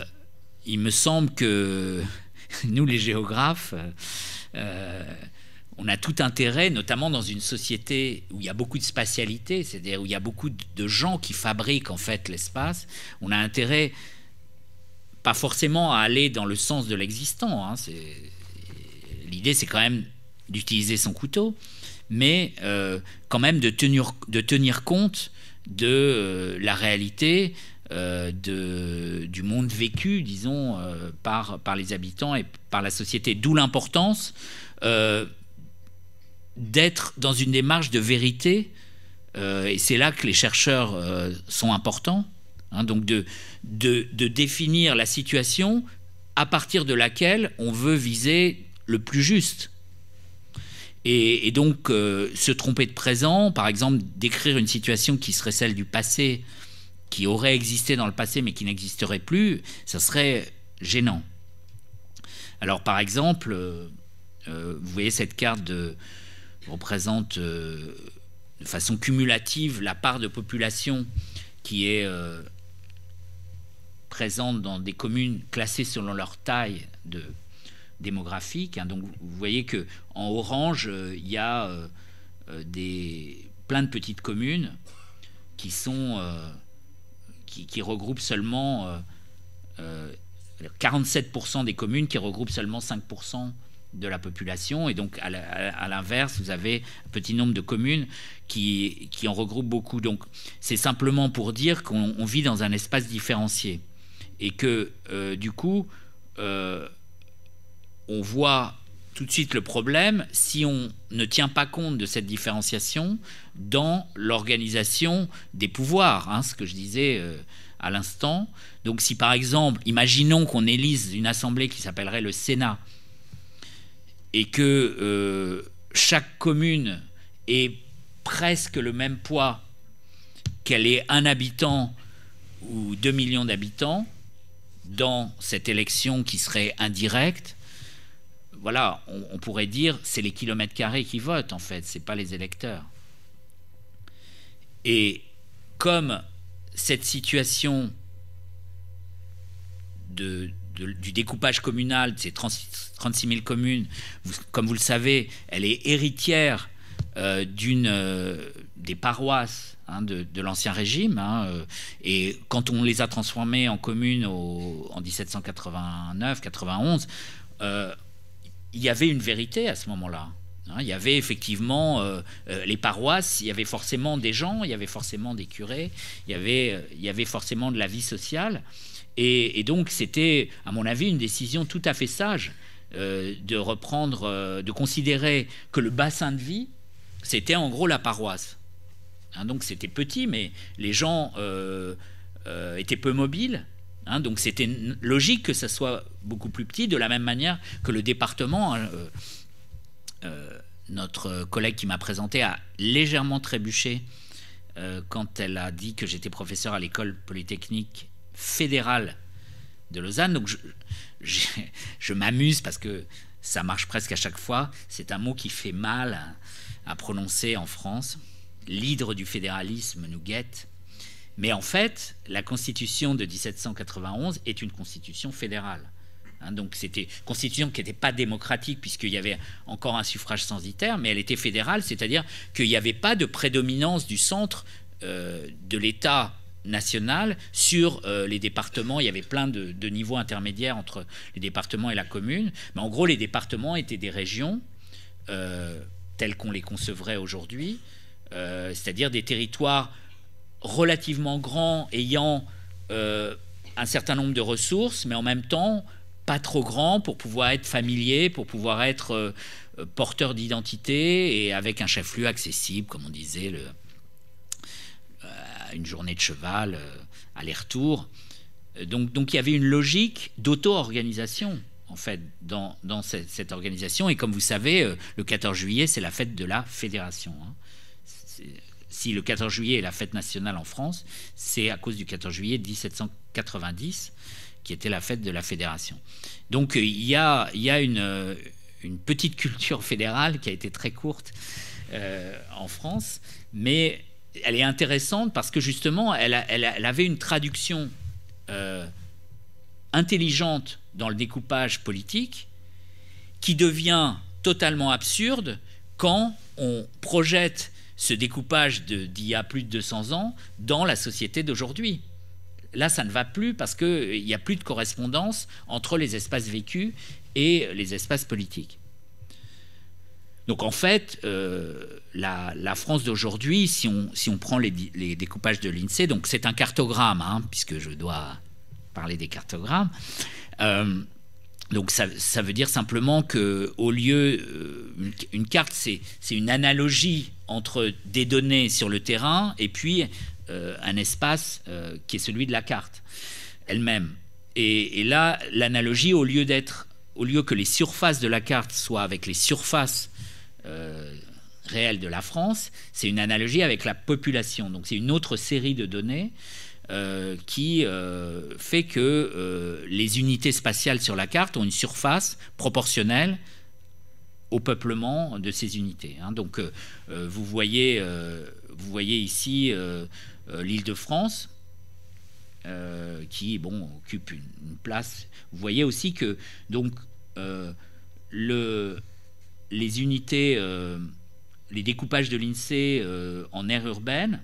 il me semble que nous, les géographes, euh, on a tout intérêt, notamment dans une société où il y a beaucoup de spatialité, c'est-à-dire où il y a beaucoup de gens qui fabriquent en fait l'espace, on a intérêt pas forcément à aller dans le sens de l'existant. Hein, l'idée, c'est quand même d'utiliser son couteau, mais euh, quand même de tenir, de tenir compte de euh, la réalité euh, de, du monde vécu, disons, par, par les habitants et par la société. D'où l'importance d'être dans une démarche de vérité, euh, et c'est là que les chercheurs euh, sont importants, hein, donc de, de, définir la situation à partir de laquelle on veut viser le plus juste. Et, donc euh, se tromper de présent, par exemple décrire une situation qui serait celle du passé, qui aurait existé dans le passé mais qui n'existerait plus, ça serait gênant. Alors par exemple, vous voyez cette carte de, représente euh, de façon cumulative la part de population qui est euh, présente dans des communes classées selon leur taille démographique. Hein. Donc vous voyez que en orange, euh, il y a des, plein de petites communes qui sont qui, regroupent seulement 47% des communes qui regroupent seulement 5% de la population. Et donc, à l'inverse, vous avez un petit nombre de communes qui, en regroupent beaucoup. Donc, c'est simplement pour dire qu'on vit dans un espace différencié. Et que, euh, du coup, euh, on voit tout de suite le problème si on ne tient pas compte de cette différenciation dans l'organisation des pouvoirs, hein, ce que je disais euh, à l'instant. Donc si par exemple, imaginons qu'on élise une assemblée qui s'appellerait le Sénat, et que euh, chaque commune ait presque le même poids, qu'elle ait un habitant ou deux millions d'habitants dans cette élection qui serait indirecte, voilà, on, on pourrait dire c'est les kilomètres carrés qui votent en fait, c'est pas les électeurs. Et comme cette situation de du découpage communal de ces 36 000 communes, comme vous le savez, elle est héritière euh, d'une euh, des paroisses hein, de, l'ancien régime. Hein, euh, et quand on les a transformées en communes en 1789-91, il y avait une vérité à ce moment-là. Hein. il y avait effectivement les paroisses, il y avait forcément des gens, il y avait forcément des curés, il y avait, il y avait forcément de la vie sociale. Et, donc, c'était, à mon avis, une décision tout à fait sage euh, de reprendre, euh, de considérer que le bassin de vie, c'était en gros la paroisse. Hein, donc, c'était petit, mais les gens euh, étaient peu mobiles. Hein, donc, c'était logique que ça soit beaucoup plus petit, de la même manière que le département hein, notre collègue qui m'a présenté a légèrement trébuché quand elle a dit que j'étais professeur à l'école polytechnique fédérale de Lausanne. Donc je, m'amuse parce que ça marche presque à chaque fois. C'est un mot qui fait mal à, prononcer en France. L'hydre du fédéralisme nous guette. Mais en fait, la constitution de 1791 est une constitution fédérale. Hein. donc c'était constitution qui n'était pas démocratique puisqu'il y avait encore un suffrage censitaire, mais elle était fédérale, c'est-à-dire qu'il n'y avait pas de prédominance du centre euh, de l'État nationale sur euh, les départements. Il y avait plein de, niveaux intermédiaires entre les départements et la commune. Mais en gros, les départements étaient des régions euh, telles qu'on les concevrait aujourd'hui, euh, c'est-à-dire des territoires relativement grands ayant un certain nombre de ressources, mais en même temps pas trop grands pour pouvoir être familiers, pour pouvoir être porteur d'identité et avec un chef-lieu accessible, comme on disait, le, une journée de cheval, euh, aller-retour. Euh, donc, donc il y avait une logique d'auto-organisation en fait, dans, dans cette, organisation. Et comme vous savez, euh, le 14 juillet, c'est la fête de la fédération. Hein. Si le 14 juillet est la fête nationale en France, c'est à cause du 14 juillet 1790, qui était la fête de la fédération. Donc il y a, il y a une, une, petite culture fédérale qui a été très courte en France, mais elle est intéressante parce que justement, elle, avait une traduction euh, intelligente dans le découpage politique qui devient totalement absurde quand on projette ce découpage d'il y a plus de 200 ans dans la société d'aujourd'hui. Là, ça ne va plus parce qu'il n'y a plus de correspondance entre les espaces vécus et les espaces politiques. Donc en fait, euh, la, France d'aujourd'hui, si on, si on prend les, découpages de l'INSEE, donc c'est un cartogramme, hein, puisque je dois parler des cartogrammes. Euh, donc ça, ça, veut dire simplement que au lieu euh, une, carte c'est une analogie entre des données sur le terrain et puis un espace qui est celui de la carte elle-même. Et, et, là l'analogie au lieu d'être au lieu que les surfaces de la carte soient avec les surfaces réel euh, réelle de la France, c'est une analogie avec la population. Donc c'est une autre série de données euh, qui euh, fait que les unités spatiales sur la carte ont une surface proportionnelle au peuplement de ces unités. Hein. Donc vous, voyez, vous voyez ici l'île de France. qui bon occupe une, une, place. Vous voyez aussi que donc le, les unités, euh, les découpages de l'INSEE euh, en aire urbaine,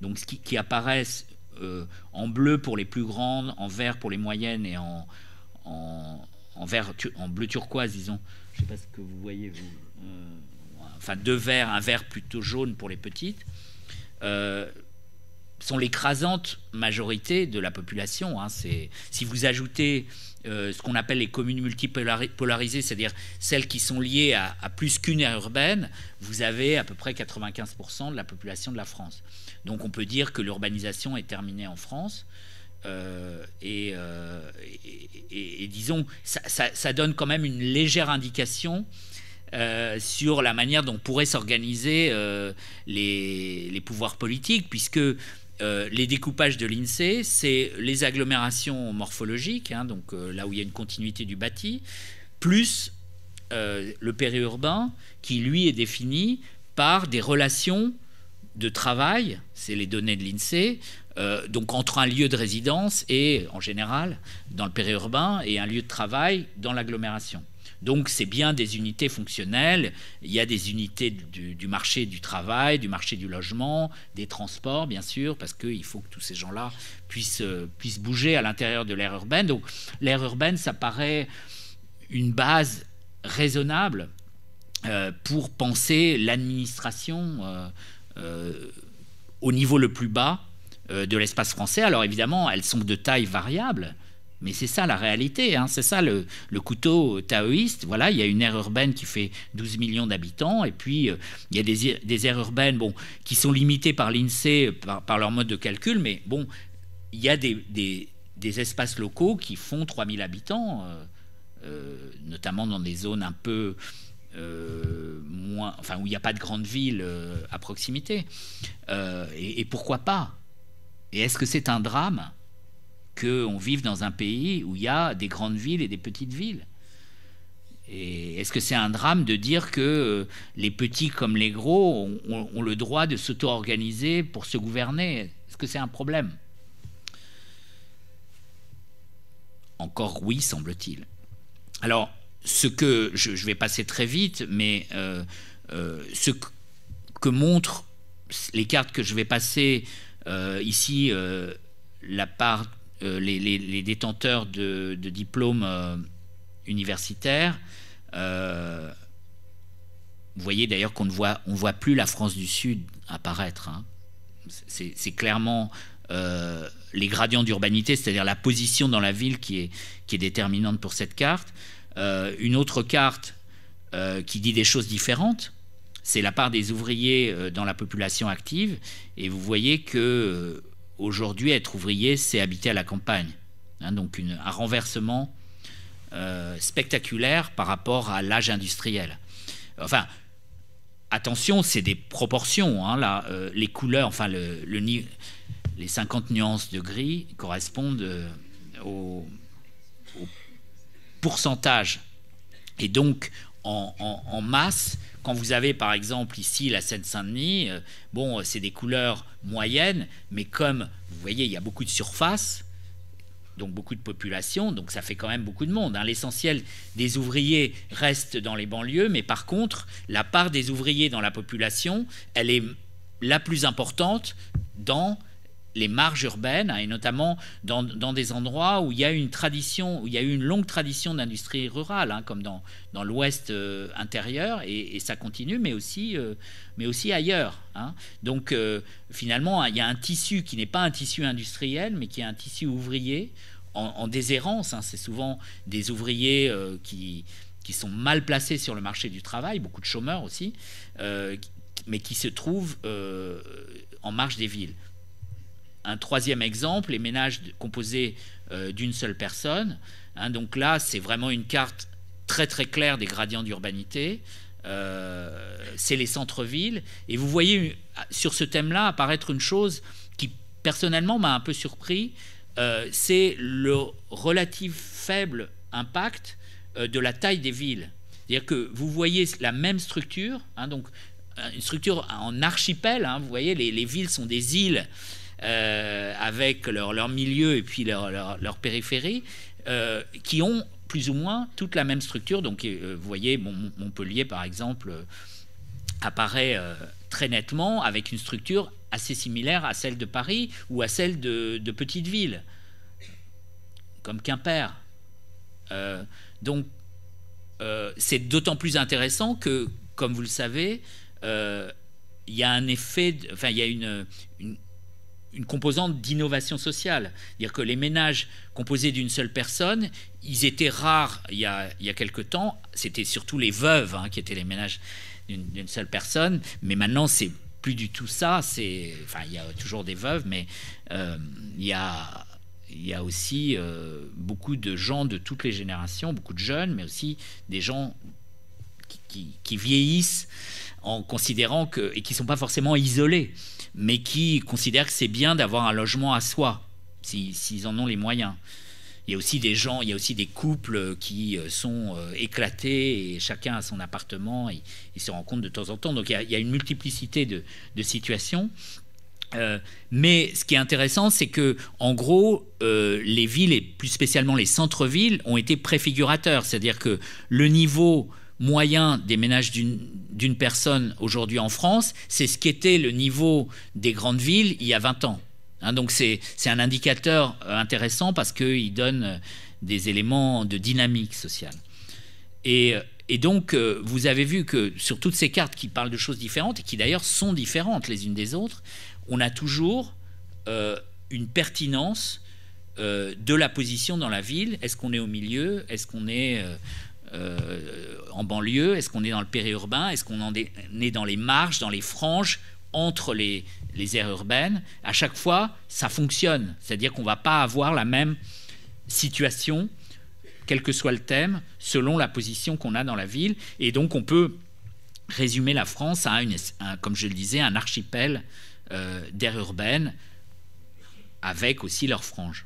donc qui, qui apparaissent euh, en bleu pour les plus grandes, en vert pour les moyennes et en, en, en bleu turquoise, disons. Je ne sais pas ce que vous voyez, enfin, deux verts, un vert plutôt jaune pour les petites, sont l'écrasante majorité de la population. Hein. si vous ajoutez euh, ce qu'on appelle les communes multipolarisées, c'est-à-dire celles qui sont liées à, plus qu'une aire urbaine, vous avez à peu près 95% de la population de la France. Donc on peut dire que l'urbanisation est terminée en France. Euh, euh, et, disons, ça, donne quand même une légère indication sur la manière dont pourraient s'organiser les, les, pouvoirs politiques, puisque euh, les découpages de l'INSEE, c'est les agglomérations morphologiques, hein, donc euh, là où il y a une continuité du bâti, plus euh, le périurbain, qui lui est défini par des relations de travail, c'est les données de l'INSEE, donc entre un lieu de résidence et, en général, dans le périurbain, et un lieu de travail dans l'agglomération. Donc c'est bien des unités fonctionnelles. Il y a des unités du, marché du travail, du marché du logement, des transports, bien sûr, parce qu'il faut que tous ces gens-là puissent, euh, puissent bouger à l'intérieur de l'aire urbaine. Donc l'aire urbaine, ça paraît une base raisonnable euh, pour penser l'administration euh, au niveau le plus bas de l'espace français. Alors évidemment, elles sont de taille variable. Mais c'est ça la réalité, hein. c'est ça le, couteau taoïste. Voilà, il y a une aire urbaine qui fait 12 millions d'habitants, et puis euh, il y a des, des, aires urbaines bon, qui sont limitées par l'INSEE, par, leur mode de calcul, mais bon, il y a des, des, espaces locaux qui font 3000 habitants, euh, euh, notamment dans des zones un peu moins. enfin, où il n'y a pas de grande ville à proximité. et pourquoi pas Et est-ce que c'est un drame qu'on vive dans un pays où il y a des grandes villes et des petites villes. Et est-ce que c'est un drame de dire que euh, les petits comme les gros ont, le droit de s'auto-organiser pour se gouverner Est-ce que c'est un problème Encore oui, semble-t-il. Alors, ce que je, vais passer très vite, mais euh, euh, ce que, montrent les cartes que je vais passer ici, la part euh, les, détenteurs de, diplômes euh, universitaires. Euh, vous voyez d'ailleurs qu'on ne voit, plus la France du Sud apparaître. Hein. C'est clairement les gradients d'urbanité, c'est-à-dire la position dans la ville qui est déterminante pour cette carte. une autre carte qui dit des choses différentes, c'est la part des ouvriers dans la population active. Et vous voyez que aujourd'hui, être ouvrier, c'est habiter à la campagne. Hein, donc une, un renversement euh, spectaculaire par rapport à l'âge industriel. Enfin, attention, c'est des proportions. Hein, là, euh, les couleurs, enfin le, les 50 nuances de gris correspondent euh, au, pourcentage. Et donc, en, en masse, quand vous avez par exemple ici la Seine-Saint-Denis, euh, bon, euh, c'est des couleurs moyennes, mais comme vous voyez, il y a beaucoup de surface, donc beaucoup de population, donc ça fait quand même beaucoup de monde. Hein. L'essentiel des ouvriers reste dans les banlieues, mais par contre, la part des ouvriers dans la population, elle est la plus importante dans les marges urbaines, hein, et notamment dans, des endroits où il y a une tradition, où il y a eu une longue tradition d'industrie rurale, hein, comme dans, dans l'ouest euh, intérieur, et, ça continue, mais aussi, euh, mais aussi ailleurs. Hein. Donc euh, finalement, il y a un tissu qui n'est pas un tissu industriel, mais qui est un tissu ouvrier en, en déshérence. C'est souvent des ouvriers qui qui sont mal placés sur le marché du travail, beaucoup de chômeurs aussi, mais qui se trouvent en marge des villes. Un troisième exemple, les ménages composés euh, d'une seule personne. Hein. donc là, c'est vraiment une carte très très claire des gradients d'urbanité. Euh, c'est les centres-villes. Et vous voyez euh, sur ce thème-là apparaître une chose qui personnellement m'a un peu surpris, c'est le relatif faible impact de la taille des villes. C'est-à-dire que vous voyez la même structure, hein, donc une structure en archipel, hein. vous voyez les villes sont des îles euh, avec leur, leur, milieu et puis leur, leur, périphérie, euh, qui ont plus ou moins toute la même structure. Donc, euh, vous voyez, Montpellier, par exemple, apparaît très nettement avec une structure assez similaire à celle de Paris ou à celle de, de petites villes, comme Quimper. donc, c'est d'autant plus intéressant que, comme vous le savez, il y a un effet, enfin, il y a une une composante d'innovation sociale. dire que les ménages composés d'une seule personne, ils étaient rares il y a, il quelques temps. C'était surtout les veuves hein, qui étaient les ménages d'une seule personne. Mais maintenant, c'est plus du tout ça. C'est, il y a toujours des veuves, mais euh, il, y a, il y aussi euh, beaucoup de gens de toutes les générations, beaucoup de jeunes, mais aussi des gens qui, vieillissent en considérant que, et qui ne sont pas forcément isolés mais qui considèrent que c'est bien d'avoir un logement à soi, s'ils en ont les moyens. Il y a aussi des gens, il y a aussi des couples qui euh, sont euh, éclatés et chacun a son appartement et, ils se rencontrent de temps en temps. Donc il y a, une multiplicité de, situations. Euh, mais ce qui est intéressant, c'est que, en gros, les villes, et plus spécialement les centres-villes, ont été préfigurateurs. C'est-à-dire que le niveau moyen des ménages d'une personne aujourd'hui en France, c'est ce qu'était le niveau des grandes villes il y a 20 ans. Hein, donc c'est un indicateur euh, intéressant parce qu'il donne euh, des éléments de dynamique sociale. Et, euh, donc vous avez vu que sur toutes ces cartes qui parlent de choses différentes et qui d'ailleurs sont différentes les unes des autres, on a toujours une pertinence de la position dans la ville. Est-ce qu'on est au milieu Est-ce qu'on est... Euh, en banlieue Est-ce qu'on est dans le périurbain Est-ce qu'on est dans les marges, dans les franges entre les, aires urbaines, à chaque fois, ça fonctionne. C'est-à-dire qu'on ne va pas avoir la même situation, quel que soit le thème, selon la position qu'on a dans la ville. Et donc, on peut résumer la France à, une, comme je le disais, un archipel euh, d'aires urbaines, avec aussi leurs franges.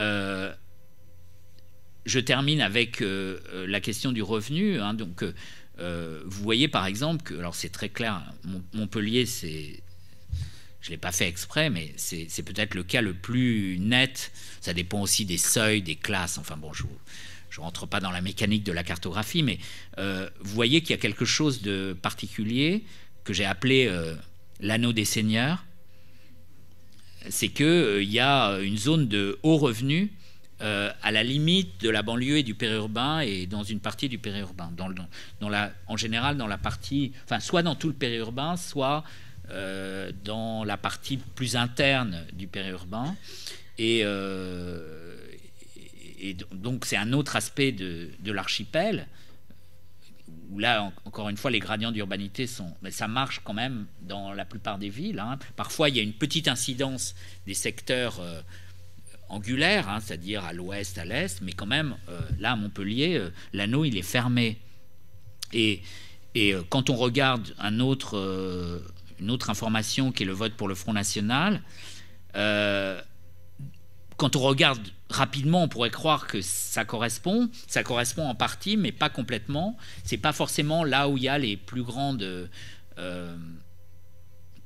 Euh, je termine avec euh, euh, la question du revenu. Hein. donc, euh, vous voyez par exemple que, alors c'est très clair, Montpellier, c'est, je l'ai pas fait exprès, mais c'est peut-être le cas le plus net. Ça dépend aussi des seuils, des classes. Enfin bon, je ne rentre pas dans la mécanique de la cartographie, mais vous voyez qu'il y a quelque chose de particulier que j'ai appelé l'anneau des seigneurs. C'est que il y a une zone de haut revenu euh, à la limite de la banlieue et du périurbain et dans une partie du périurbain, dans, dans la, en général dans la partie, enfin soit dans tout le périurbain, soit euh, dans la partie plus interne du périurbain. Et, euh, et donc c'est un autre aspect de, l'archipel, où là encore une fois les gradients d'urbanité sont... Mais ça marche quand même dans la plupart des villes. Hein. Parfois il y a une petite incidence des secteurs angulaire, hein, c'est-à-dire à, l'ouest, à l'est, mais quand même, euh, là, à Montpellier, euh, l'anneau, il est fermé. Et, euh, quand on regarde une autre information qui est le vote pour le Front National, quand on regarde rapidement, on pourrait croire que ça correspond. Ça correspond en partie, mais pas complètement. C'est pas forcément là où il y a les plus grandes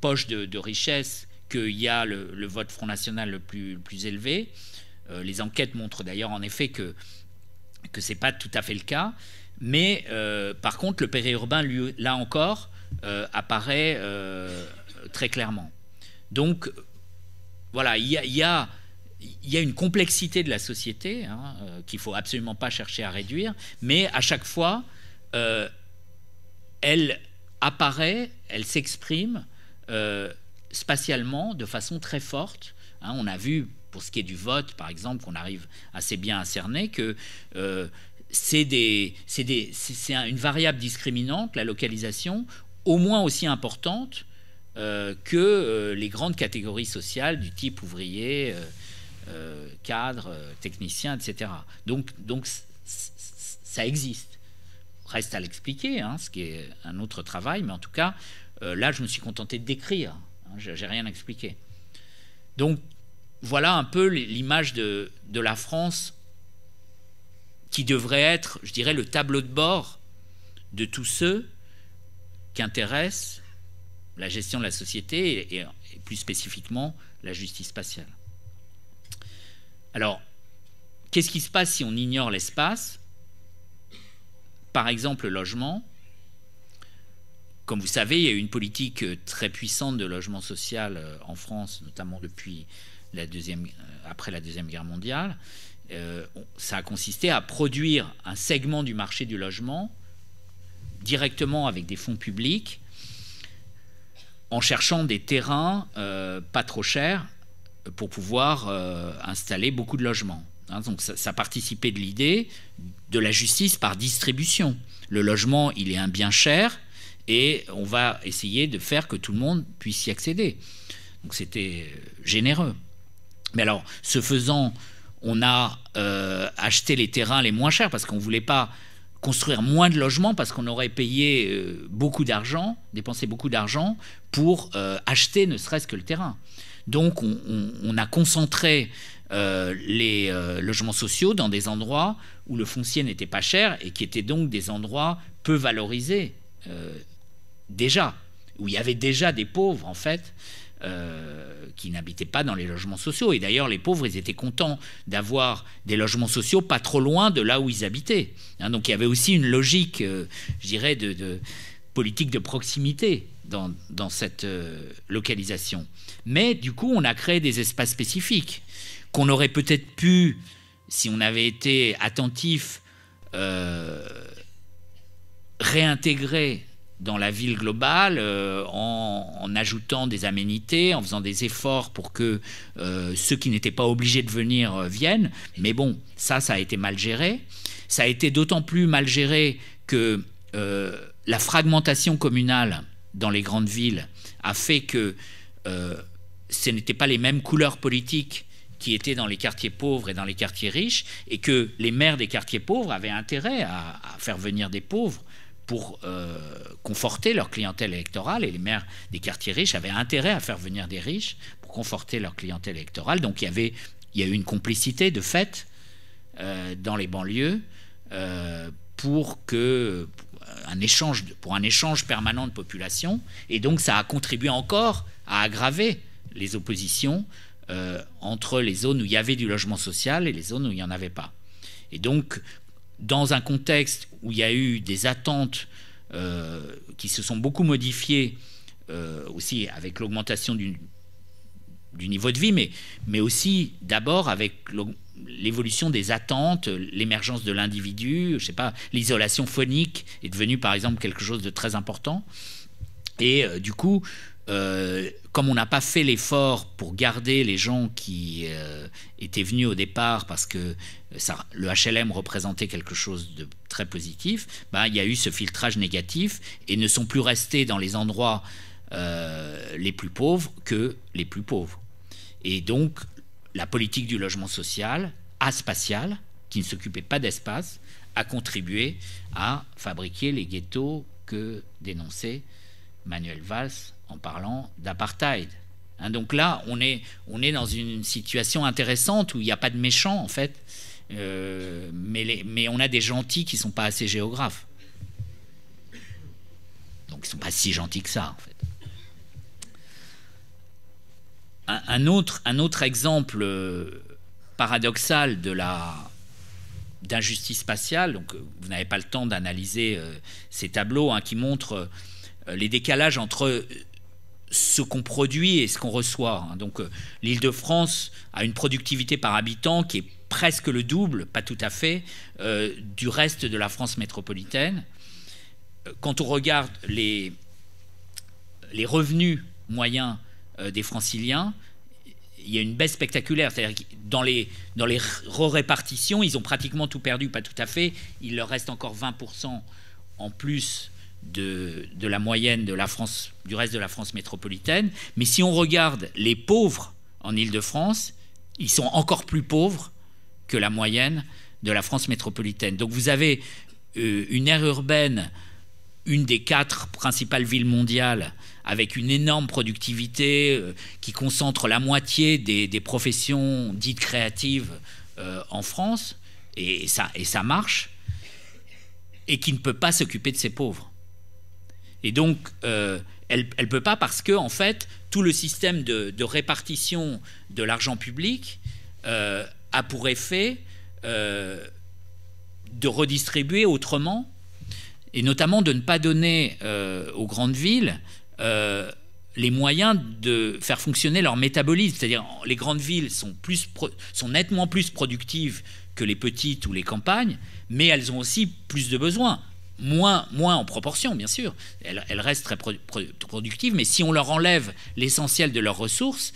poches de, de richesse il y a le, vote Front National le plus, plus élevé. Euh, les enquêtes montrent d'ailleurs en effet que que c'est pas tout à fait le cas. Mais euh, par contre, le périurbain, là encore, euh, apparaît très clairement. Donc, voilà, il y a, une complexité de la société hein, qu'il faut absolument pas chercher à réduire, mais à chaque fois, elle apparaît, elle s'exprime spatialement de façon très forte. Hein, on a vu, pour ce qui est du vote, par exemple, qu'on arrive assez bien à cerner, que euh, c'est une variable discriminante, la localisation, au moins aussi importante euh, que euh, les grandes catégories sociales du type ouvrier, cadre, technicien, etc. Donc, ça existe. Reste à l'expliquer, hein, ce qui est un autre travail, mais en tout cas, là, je me suis contenté de décrire Hein, j'ai rien à expliqué. Donc voilà un peu l'image de, la France qui devrait être, je dirais, le tableau de bord de tous ceux qui intéressent la gestion de la société et, plus spécifiquement la justice spatiale. Alors, qu'est-ce qui se passe si on ignore l'espace Par exemple, le logement. Comme vous savez, il y a eu une politique euh, très puissante de logement social euh, en France, notamment depuis la deuxième, euh, après la Deuxième Guerre mondiale. ça a consisté à produire un segment du marché du logement directement avec des fonds publics en cherchant des terrains pas trop chers pour pouvoir installer beaucoup de logements. Hein, donc ça, ça, participait de l'idée de la justice par distribution. Le logement, il est un bien cher, et on va essayer de faire que tout le monde puisse y accéder. Donc c'était euh, généreux. Mais alors, ce faisant, on a euh, acheté les terrains les moins chers parce qu'on ne voulait pas construire moins de logements parce qu'on aurait payé euh, beaucoup d'argent, dépensé beaucoup d'argent pour acheter ne serait-ce que le terrain. Donc on, a concentré les logements sociaux dans des endroits où le foncier n'était pas cher et qui étaient donc des endroits peu valorisés déjà, où il y avait déjà des pauvres en fait, euh, qui n'habitaient pas dans les logements sociaux. Et d'ailleurs, les pauvres, ils étaient contents d'avoir des logements sociaux pas trop loin de là où ils habitaient. Hein, donc il y avait aussi une logique, euh, je dirais, de, politique de proximité dans, cette euh, localisation. Mais du coup, on a créé des espaces spécifiques qu'on aurait peut-être pu, si on avait été attentif, réintégrer dans la ville globale euh, en, ajoutant des aménités, en faisant des efforts pour que euh, ceux qui n'étaient pas obligés de venir euh, viennent. Mais bon, ça, ça a été mal géré. Ça a été d'autant plus mal géré que la fragmentation communale dans les grandes villes a fait que ce n'étaient pas les mêmes couleurs politiques qui étaient dans les quartiers pauvres et dans les quartiers riches, et que les maires des quartiers pauvres avaient intérêt à faire venir des pauvres pour euh, conforter leur clientèle électorale. Et les maires des quartiers riches avaient intérêt à faire venir des riches pour conforter leur clientèle électorale. Donc il y avait il y a eu une complicité de fait euh, dans les banlieues euh, pour que un échange pour un échange permanent de population. Et donc ça a contribué encore à aggraver les oppositions entre les zones où il y avait du logement social et les zones où il n'y en avait pas. Et donc, dans un contexte où il y a eu des attentes euh, qui se sont beaucoup modifiées, euh, aussi avec l'augmentation du, du, niveau de vie, mais, mais aussi d'abord avec l'évolution des attentes, l'émergence de l'individu, je sais pas, l'isolation phonique est devenue par exemple quelque chose de très important. Et euh, du coup, euh, comme on n'a pas fait l'effort pour garder les gens qui euh, étaient venus au départ parce que ça, le HLM représentait quelque chose de très positif, bah, il y a eu ce filtrage négatif et ne sont plus restés dans les endroits euh, les plus pauvres que les plus pauvres. Et donc, la politique du logement social, spatial qui ne s'occupait pas d'espace, a contribué à fabriquer les ghettos que dénonçait Manuel Valls en parlant d'apartheid. Hein, donc là, on est, on est dans une situation intéressante où il n'y a pas de méchants, en fait, euh, mais, les, mais on a des gentils qui ne sont pas assez géographes. Donc ils ne sont pas si gentils que ça, en fait. Un, autre, un autre exemple euh, paradoxal de la d'injustice spatiale, donc euh, vous n'avez pas le temps d'analyser ces tableaux hein, qui montrent les décalages entre ce qu'on produit et ce qu'on reçoit. Hein. Donc euh, l'Île-de-France a une productivité par habitant qui est presque le double, pas tout à fait, euh, du reste de la France métropolitaine. Euh, quand on regarde les, les revenus moyens des franciliens, il y a une baisse spectaculaire. C'est-à-dire que dans les, dans les répartitions ils ont pratiquement tout perdu, pas tout à fait. Il leur reste encore 20% en plus de, la moyenne de la France, du reste de la France métropolitaine. Mais si on regarde les pauvres en Île-de-France, ils sont encore plus pauvres que la moyenne de la France métropolitaine. Donc vous avez euh, une aire urbaine, une des quatre principales villes mondiales, avec une énorme productivité euh, qui concentre la moitié des, professions dites créatives euh, en France, et ça, et ça marche, et qui ne peut pas s'occuper de ses pauvres. Et donc, euh, elle ne peut pas parce que, en fait, tout le système de, répartition de l'argent public euh, a pour effet euh, de redistribuer autrement, et notamment de ne pas donner aux grandes villes les moyens de faire fonctionner leur métabolisme. C'est-à-dire, les grandes villes sont nettement plus productives que les petites ou les campagnes, mais elles ont aussi plus de besoins moins, moins en proportion, bien sûr. Elles, restent très productives, mais si on leur enlève l'essentiel de leurs ressources,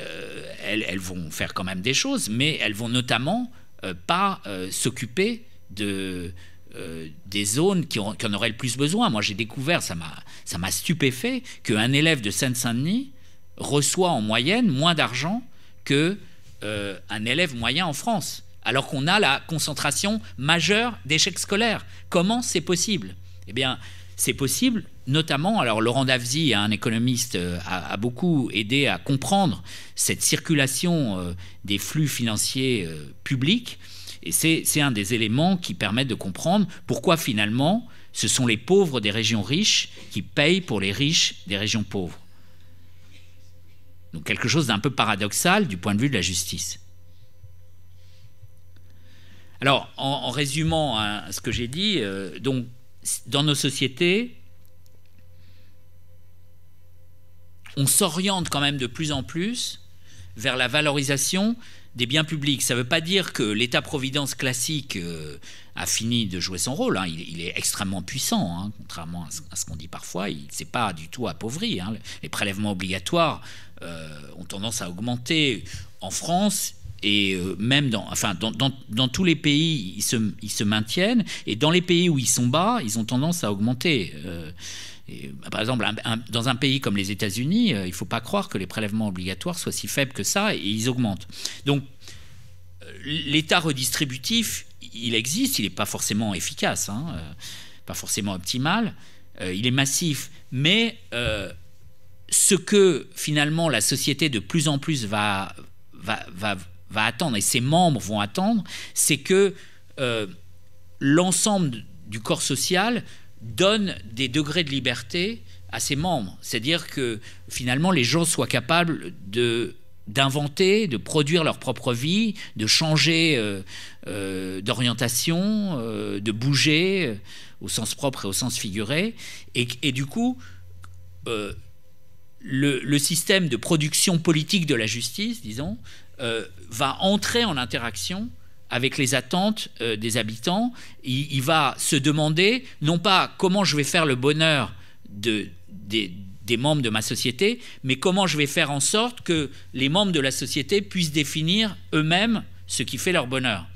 euh, elles, vont faire quand même des choses, mais elles vont notamment euh, pas euh, s'occuper de, des zones qui, en auraient le plus besoin. Moi, j'ai découvert, ça m'a stupéfait, qu'un élève de Seine-Saint-Denis reçoit en moyenne moins d'argent qu'un un élève moyen en France alors qu'on a la concentration majeure d'échecs scolaires. Comment c'est possible Eh bien, c'est possible notamment, alors Laurent Davzi, un économiste, euh, a, beaucoup aidé à comprendre cette circulation euh, des flux financiers euh, publics, et c'est un des éléments qui permettent de comprendre pourquoi finalement ce sont les pauvres des régions riches qui payent pour les riches des régions pauvres. Donc quelque chose d'un peu paradoxal du point de vue de la justice. Alors, en, résumant hein, ce que j'ai dit, euh, donc, dans nos sociétés, on s'oriente quand même de plus en plus vers la valorisation des biens publics. Ça ne veut pas dire que l'État-providence classique euh, a fini de jouer son rôle. Hein. Il, est extrêmement puissant, hein. contrairement à ce, qu'on dit parfois. Il ne s'est pas du tout appauvri. Les prélèvements obligatoires euh, ont tendance à augmenter. En France, et euh, même dans, enfin, dans, dans, dans, tous les pays, ils se, ils se, maintiennent, et dans les pays où ils sont bas, ils ont tendance à augmenter. Euh, bah, par exemple, dans un pays comme les États-Unis, euh, il ne faut pas croire que les prélèvements obligatoires soient si faibles que ça, et ils augmentent. Donc, l'État redistributif, il existe, il n'est pas forcément efficace, hein, pas forcément optimal, il est massif, mais ce que finalement la société de plus en plus va, va, va va attendre et ses membres vont attendre, c'est que euh, l'ensemble du corps social donne des degrés de liberté à ses membres. C'est-à-dire que finalement les gens soient capables de d'inventer, de produire leur propre vie, de changer euh, euh, d'orientation, de bouger au sens propre et au sens figuré. Et, du coup, le, système de production politique de la justice, disons, euh, va entrer en interaction avec les attentes euh, des habitants. Il, va se demander, non pas comment je vais faire le bonheur des, membres de ma société, mais comment je vais faire en sorte que les membres de la société puissent définir eux-mêmes ce qui fait leur bonheur.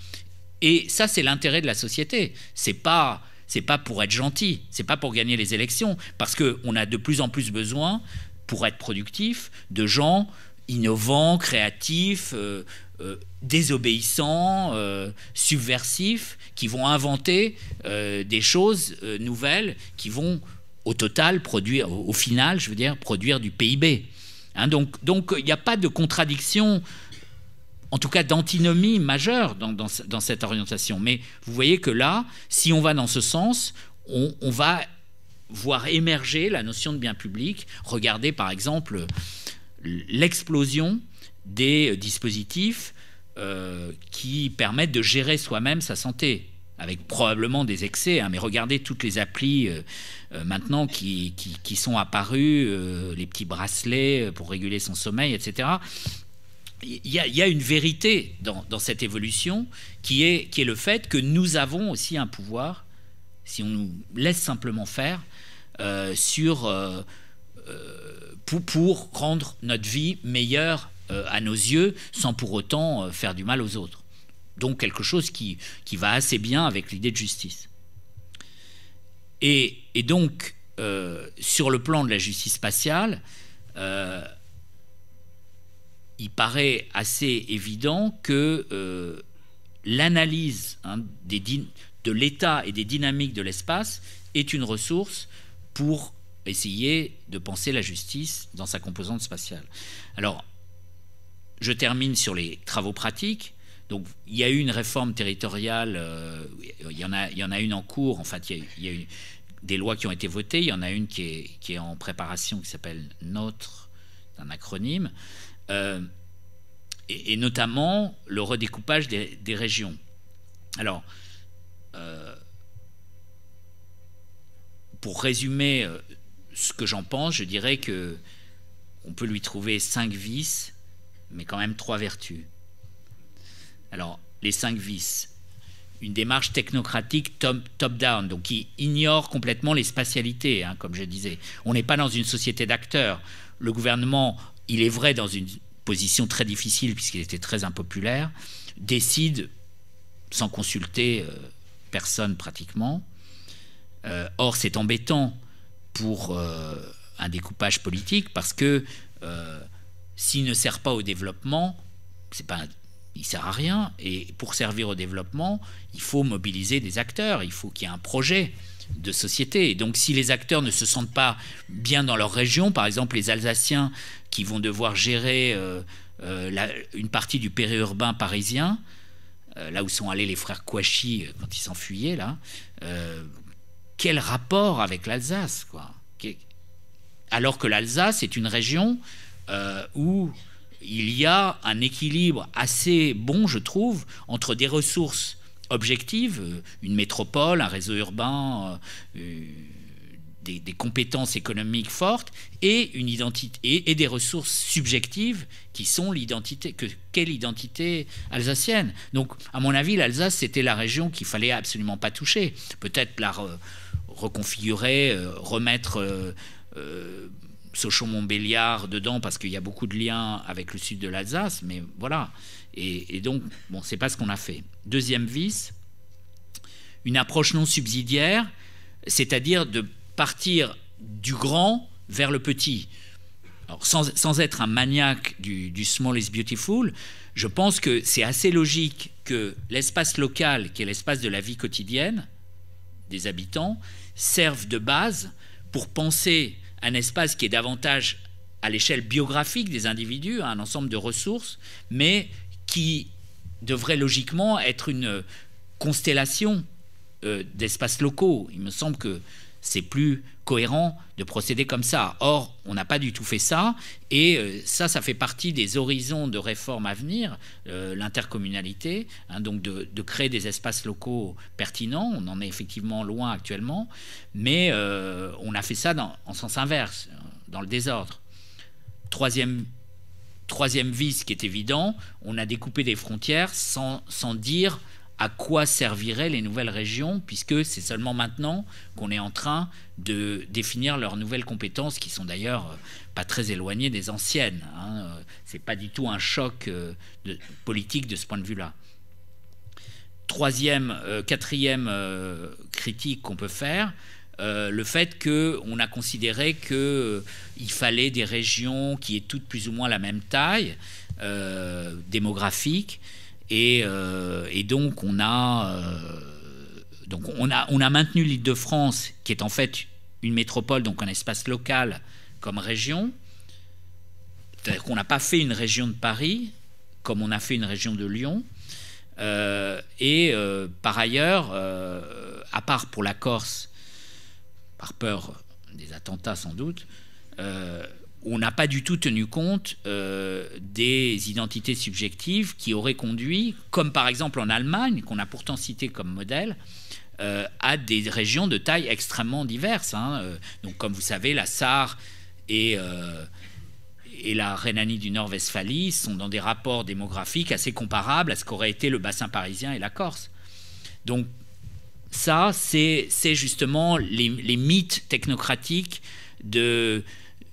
Et ça, c'est l'intérêt de la société. C'est pas c'est pas pour être gentil, c'est pas pour gagner les élections, parce qu'on a de plus en plus besoin, pour être productif, de gens innovant, créatif, euh, euh désobéissant, euh, subversif, qui vont inventer euh, des choses nouvelles qui vont au total produire, au, final, je veux dire, produire du PIB. Hein, donc, donc il n'y a pas de contradiction, en tout cas d'antinomie majeure dans, cette orientation. Mais vous voyez que là, si on va dans ce sens, on, on va voir émerger la notion de bien public. Regardez par exemple l'explosion des dispositifs euh, qui permettent de gérer soi-même sa santé, avec probablement des excès. Hein. mais regardez toutes les applis euh, euh, maintenant qui, qui, sont apparues, les petits bracelets pour réguler son sommeil, etc. Il y, a, une vérité dans, cette évolution qui est, qui est le fait que nous avons aussi un pouvoir, si on nous laisse simplement faire, sur pour, rendre notre vie meilleure euh, à nos yeux sans pour autant euh, faire du mal aux autres. Donc quelque chose qui, va assez bien avec l'idée de justice. Et, donc, euh, sur le plan de la justice spatiale, il paraît assez évident que l'analyse hein, de l'état et des dynamiques de l'espace est une ressource pour essayer de penser la justice dans sa composante spatiale. Alors, je termine sur les travaux pratiques. Donc, il y a eu une réforme territoriale, euh, il, y en a, il y en a une en cours, en fait, il y a, eu des lois qui ont été votées, il y en a une qui est, qui est en préparation, qui s'appelle NOTRE, un acronyme, euh, et, notamment le redécoupage des, régions. Alors, euh, pour résumer ce que j'en pense, je dirais que on peut lui trouver cinq vices, mais quand même trois vertus. Alors, les cinq vices. Une démarche technocratique top-down, donc qui ignore complètement les spatialités, hein, comme je disais. On n'est pas dans une société d'acteurs. Le gouvernement, il est vrai dans une position très difficile, puisqu'il était très impopulaire, décide sans consulter euh, personne pratiquement. Euh, or, c'est embêtant pour euh, un découpage politique parce que euh, s'il ne sert pas au développement, c'est pas, il sert à rien. Et pour servir au développement, il faut mobiliser des acteurs, il faut qu'il y ait un projet de société. Et donc si les acteurs ne se sentent pas bien dans leur région, par exemple les Alsaciens qui vont devoir gérer euh, une partie du périurbain parisien, là où sont allés les frères Kouachi quand ils s'enfuyaient, là, quel rapport avec l'Alsace quoi Alors que l'Alsace est une région euh, où il y a un équilibre assez bon, je trouve, entre des ressources objectives, euh, une métropole, un réseau urbain, euh, des, compétences économiques fortes et une identité et, des ressources subjectives qui sont l'identité que quelle identité alsacienne. Donc, à mon avis, l'Alsace c'était la région qu'il fallait absolument pas toucher. Peut-être la reconfigurer, euh, remettre euh, euh montbéliard dedans parce qu'il y a beaucoup de liens avec le sud de l'Alsace, mais voilà. Et, donc, bon, c'est pas ce qu'on a fait. Deuxième vice, une approche non subsidiaire, c'est-à-dire de partir du grand vers le petit. Alors, sans, être un maniaque du, du, small is beautiful, je pense que c'est assez logique que l'espace local, qui est l'espace de la vie quotidienne des habitants, servent de base pour penser un espace qui est davantage à l'échelle biographique des individus, un ensemble de ressources, mais qui devrait logiquement être une constellation euh, d'espaces locaux. Il me semble que c'est plus cohérent de procéder comme ça. Or, on n'a pas du tout fait ça, et euh, ça, ça fait partie des horizons de réforme à venir, euh, l'intercommunalité, hein, donc de, créer des espaces locaux pertinents, on en est effectivement loin actuellement, mais euh, on a fait ça en sens inverse, dans le désordre. Troisième troisième vice qui est évident, on a découpé des frontières sans, sans dire à quoi serviraient les nouvelles régions, puisque c'est seulement maintenant qu'on est en train de définir leurs nouvelles compétences, qui sont d'ailleurs euh, pas très éloignées des anciennes. Ce hein. euh, C'est pas du tout un choc euh, de, politique de ce point de vue-là. Troisième, quatrième critique qu'on peut faire, le fait qu'on a considéré qu'il fallait des régions qui aient toutes plus ou moins la même taille démographique, euh, et, donc, on a, euh, donc on a, on a maintenu l'Île-de-France, qui est en fait une métropole, donc un espace local comme région. C'est-à-dire qu'on n'a pas fait une région de Paris, comme on a fait une région de Lyon. Euh, et par ailleurs, à part pour la Corse, par peur des attentats sans doute, on n'a pas du tout tenu compte euh, des identités subjectives qui auraient conduit, comme par exemple en Allemagne, qu'on a pourtant cité comme modèle, euh, à des régions de taille extrêmement diverses. Hein. Euh, donc, comme vous savez, la Sarre et, la Rhénanie du Nord-Westphalie sont dans des rapports démographiques assez comparables à ce qu'aurait été le bassin parisien et la Corse. Donc, ça, c'est justement les mythes technocratiques de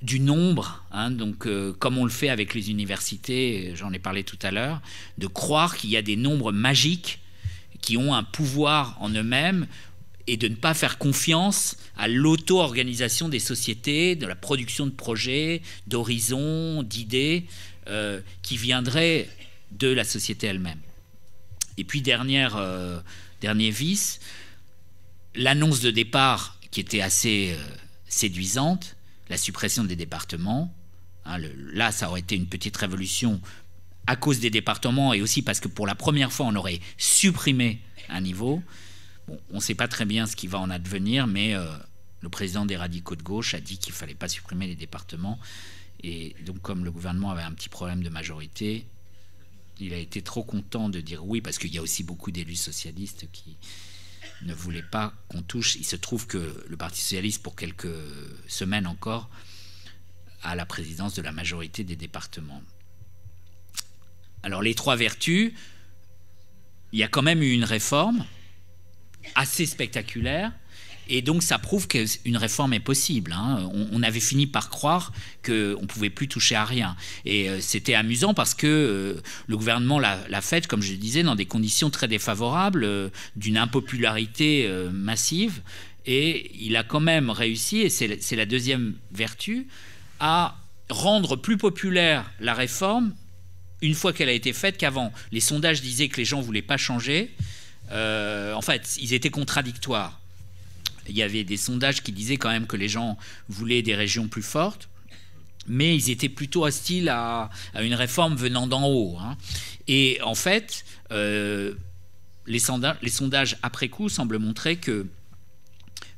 du nombre, hein, donc euh, comme on le fait avec les universités, j'en ai parlé tout à l'heure, de croire qu'il y a des nombres magiques qui ont un pouvoir en eux-mêmes et de ne pas faire confiance à l'auto-organisation des sociétés, de la production de projets, d'horizons, d'idées euh, qui viendraient de la société elle-même. Et puis dernière, euh, dernier vice, l'annonce de départ qui était assez séduisante, la suppression des départements. Hein, là, ça aurait été une petite révolution à cause des départements et aussi parce que pour la première fois, on aurait supprimé un niveau. on ne sait pas très bien ce qui va en advenir, mais euh, le président des radicaux de gauche a dit qu'il ne fallait pas supprimer les départements. Et donc, comme le gouvernement avait un petit problème de majorité, il a été trop content de dire oui, parce qu'il y a aussi beaucoup d'élus socialistes qui, ne voulait pas qu'on touche. Il se trouve que le Parti socialiste, pour quelques semaines encore, a la présidence de la majorité des départements. Alors les trois vertus, il y a quand même eu une réforme assez spectaculaire et donc ça prouve qu'une réforme est possible. Hein. On, avait fini par croire qu'on ne pouvait plus toucher à rien. Et euh, c'était amusant parce que euh, le gouvernement l'a fait, comme je disais, dans des conditions très défavorables, euh, d'une impopularité massive. Et il a quand même réussi, et c'est la deuxième vertu, à rendre plus populaire la réforme une fois qu'elle a été faite qu'avant. Les sondages disaient que les gens ne voulaient pas changer. en fait, ils étaient contradictoires il y avait des sondages qui disaient quand même que les gens voulaient des régions plus fortes mais ils étaient plutôt hostiles à, une réforme venant d'en haut. Hein. Et en fait, euh, les, sondages, après coup semblent montrer que,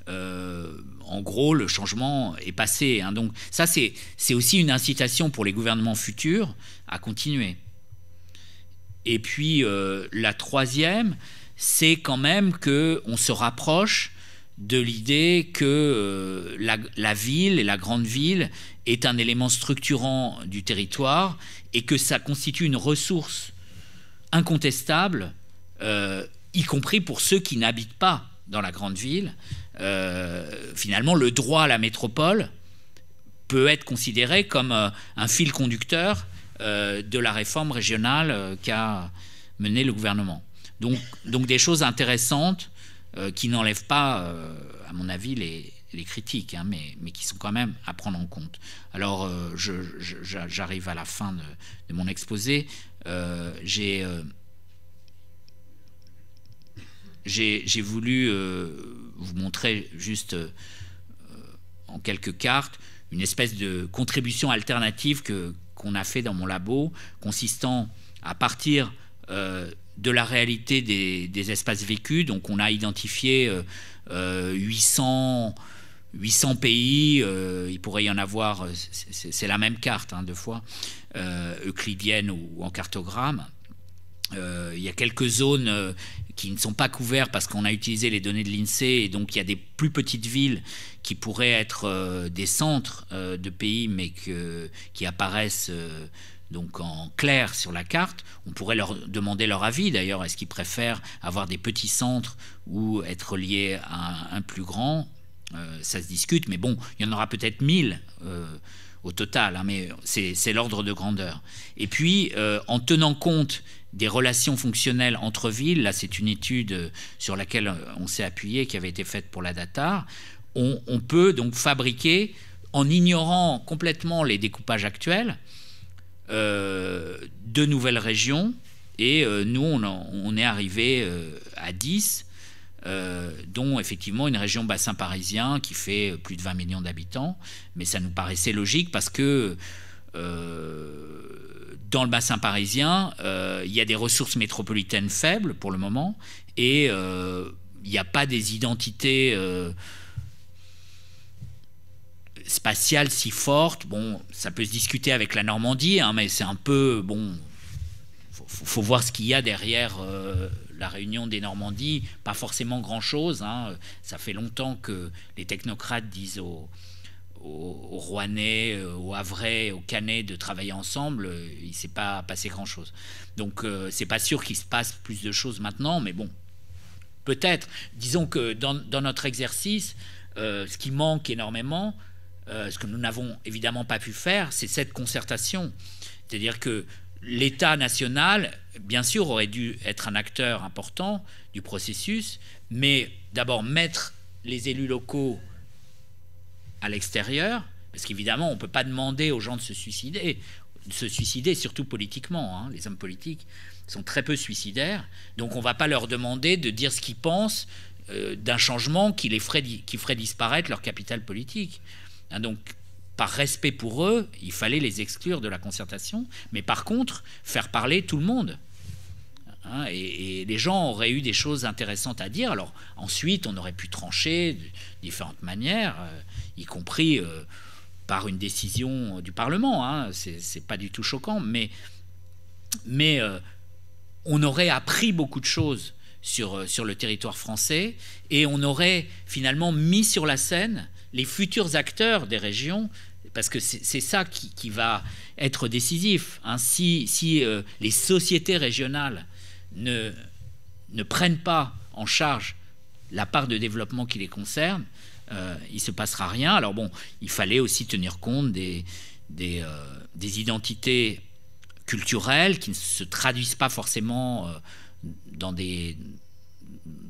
euh, en gros, le changement est passé. Hein. Donc ça, c'est aussi une incitation pour les gouvernements futurs à continuer. Et puis, euh, la troisième, c'est quand même qu'on se rapproche de l'idée que euh, la, ville et la grande ville est un élément structurant du territoire et que ça constitue une ressource incontestable, euh, y compris pour ceux qui n'habitent pas dans la grande ville. Euh, finalement, le droit à la métropole peut être considéré comme un fil conducteur de la réforme régionale qu'a menée le gouvernement. Donc, donc des choses intéressantes euh, qui n'enlèvent pas, euh, à mon avis, les, critiques, hein, mais, mais, qui sont quand même à prendre en compte. Alors, euh, j'arrive à la fin de, mon exposé. J'ai voulu vous montrer juste en quelques cartes une espèce de contribution alternative que qu'on a fait dans mon labo, consistant à partir de la réalité des, espaces vécus. Donc on a identifié 800, euh, 800 euh, pays, euh, il pourrait y en avoir, c'est la même carte hein, deux fois, euclidienne ou, en cartogramme. il y a quelques zones qui ne sont pas couvertes parce qu'on a utilisé les données de l'INSEE et donc il y a des plus petites villes qui pourraient être des centres de pays mais qui apparaissent donc en clair sur la carte. On pourrait leur demander leur avis d'ailleurs. Est-ce qu'ils préfèrent avoir des petits centres ou être liés à un plus grand euh, Ça se discute, mais bon, il y en aura peut-être 1000 euh, au total, hein, mais c'est l'ordre de grandeur. Et puis, euh, en tenant compte des relations fonctionnelles entre villes, là c'est une étude sur laquelle on s'est appuyé, qui avait été faite pour la data, on peut donc fabriquer, en ignorant complètement les découpages actuels, euh, deux nouvelles régions. Et euh, nous, on, est arrivé euh, à 10, dont effectivement une région bassin parisien qui fait plus de 20 millions d'habitants. Mais ça nous paraissait logique parce que dans le bassin parisien, il y a des ressources métropolitaines faibles pour le moment et il n'y a pas des identités. Euh spatiale si forte. Bon, ça peut se discuter avec la Normandie, hein, mais c'est un peu bon. Faut, faut voir ce qu'il y a derrière euh, la réunion des Normandies. Pas forcément grand-chose. Hein. Ça fait longtemps que les technocrates disent aux, Rouennais, euh, aux Havrais, aux Canets de travailler ensemble. Euh, il ne s'est pas passé grand-chose. Donc, c'est pas sûr qu'il se passe plus de choses maintenant, mais bon, peut-être. Disons que dans, notre exercice, ce qui manque énormément, euh, ce que nous n'avons évidemment pas pu faire, c'est cette concertation. C'est-à-dire que l'État national, bien sûr, aurait dû être un acteur important du processus, mais d'abord mettre les élus locaux à l'extérieur, parce qu'évidemment, on ne peut pas demander aux gens de se suicider, de se suicider surtout politiquement. Hein. Les hommes politiques sont très peu suicidaires, donc on ne va pas leur demander de dire ce qu'ils pensent euh, d'un changement qui, les qui ferait disparaître leur capital politique. Ah, donc, par respect pour eux, il fallait les exclure de la concertation, mais par contre, faire parler tout le monde. Hein, et, les gens auraient eu des choses intéressantes à dire. Alors ensuite, on aurait pu trancher de différentes manières, euh, y compris euh, par une décision du Parlement. Hein, C'est pas du tout choquant, mais, euh, on aurait appris beaucoup de choses sur, sur le territoire français et on aurait finalement mis sur la scène les futurs acteurs des régions, parce que c'est ça qui, va être décisif. Ainsi, hein. Si, euh, les sociétés régionales ne, ne prennent pas en charge la part de développement qui les concerne, euh, il ne se passera rien. Alors bon, il fallait aussi tenir compte des, des euh, identités culturelles qui ne se traduisent pas forcément dans des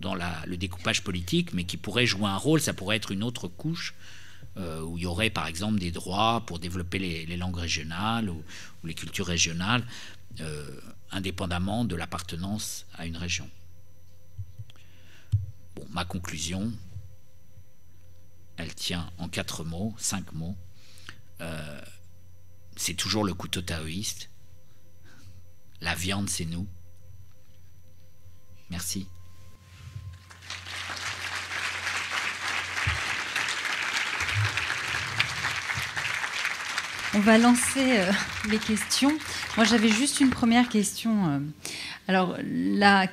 dans le découpage politique, mais qui pourrait jouer un rôle, ça pourrait être une autre couche euh, où il y aurait par exemple des droits pour développer les, langues régionales ou, les cultures régionales, euh, indépendamment de l'appartenance à une région. Bon, ma conclusion, elle tient en quatre mots, cinq mots. Euh, c'est toujours le couteau taoïste. La viande, c'est nous. Merci. On va lancer euh, les questions. Moi, j'avais juste une première question. Euh. Alors, là,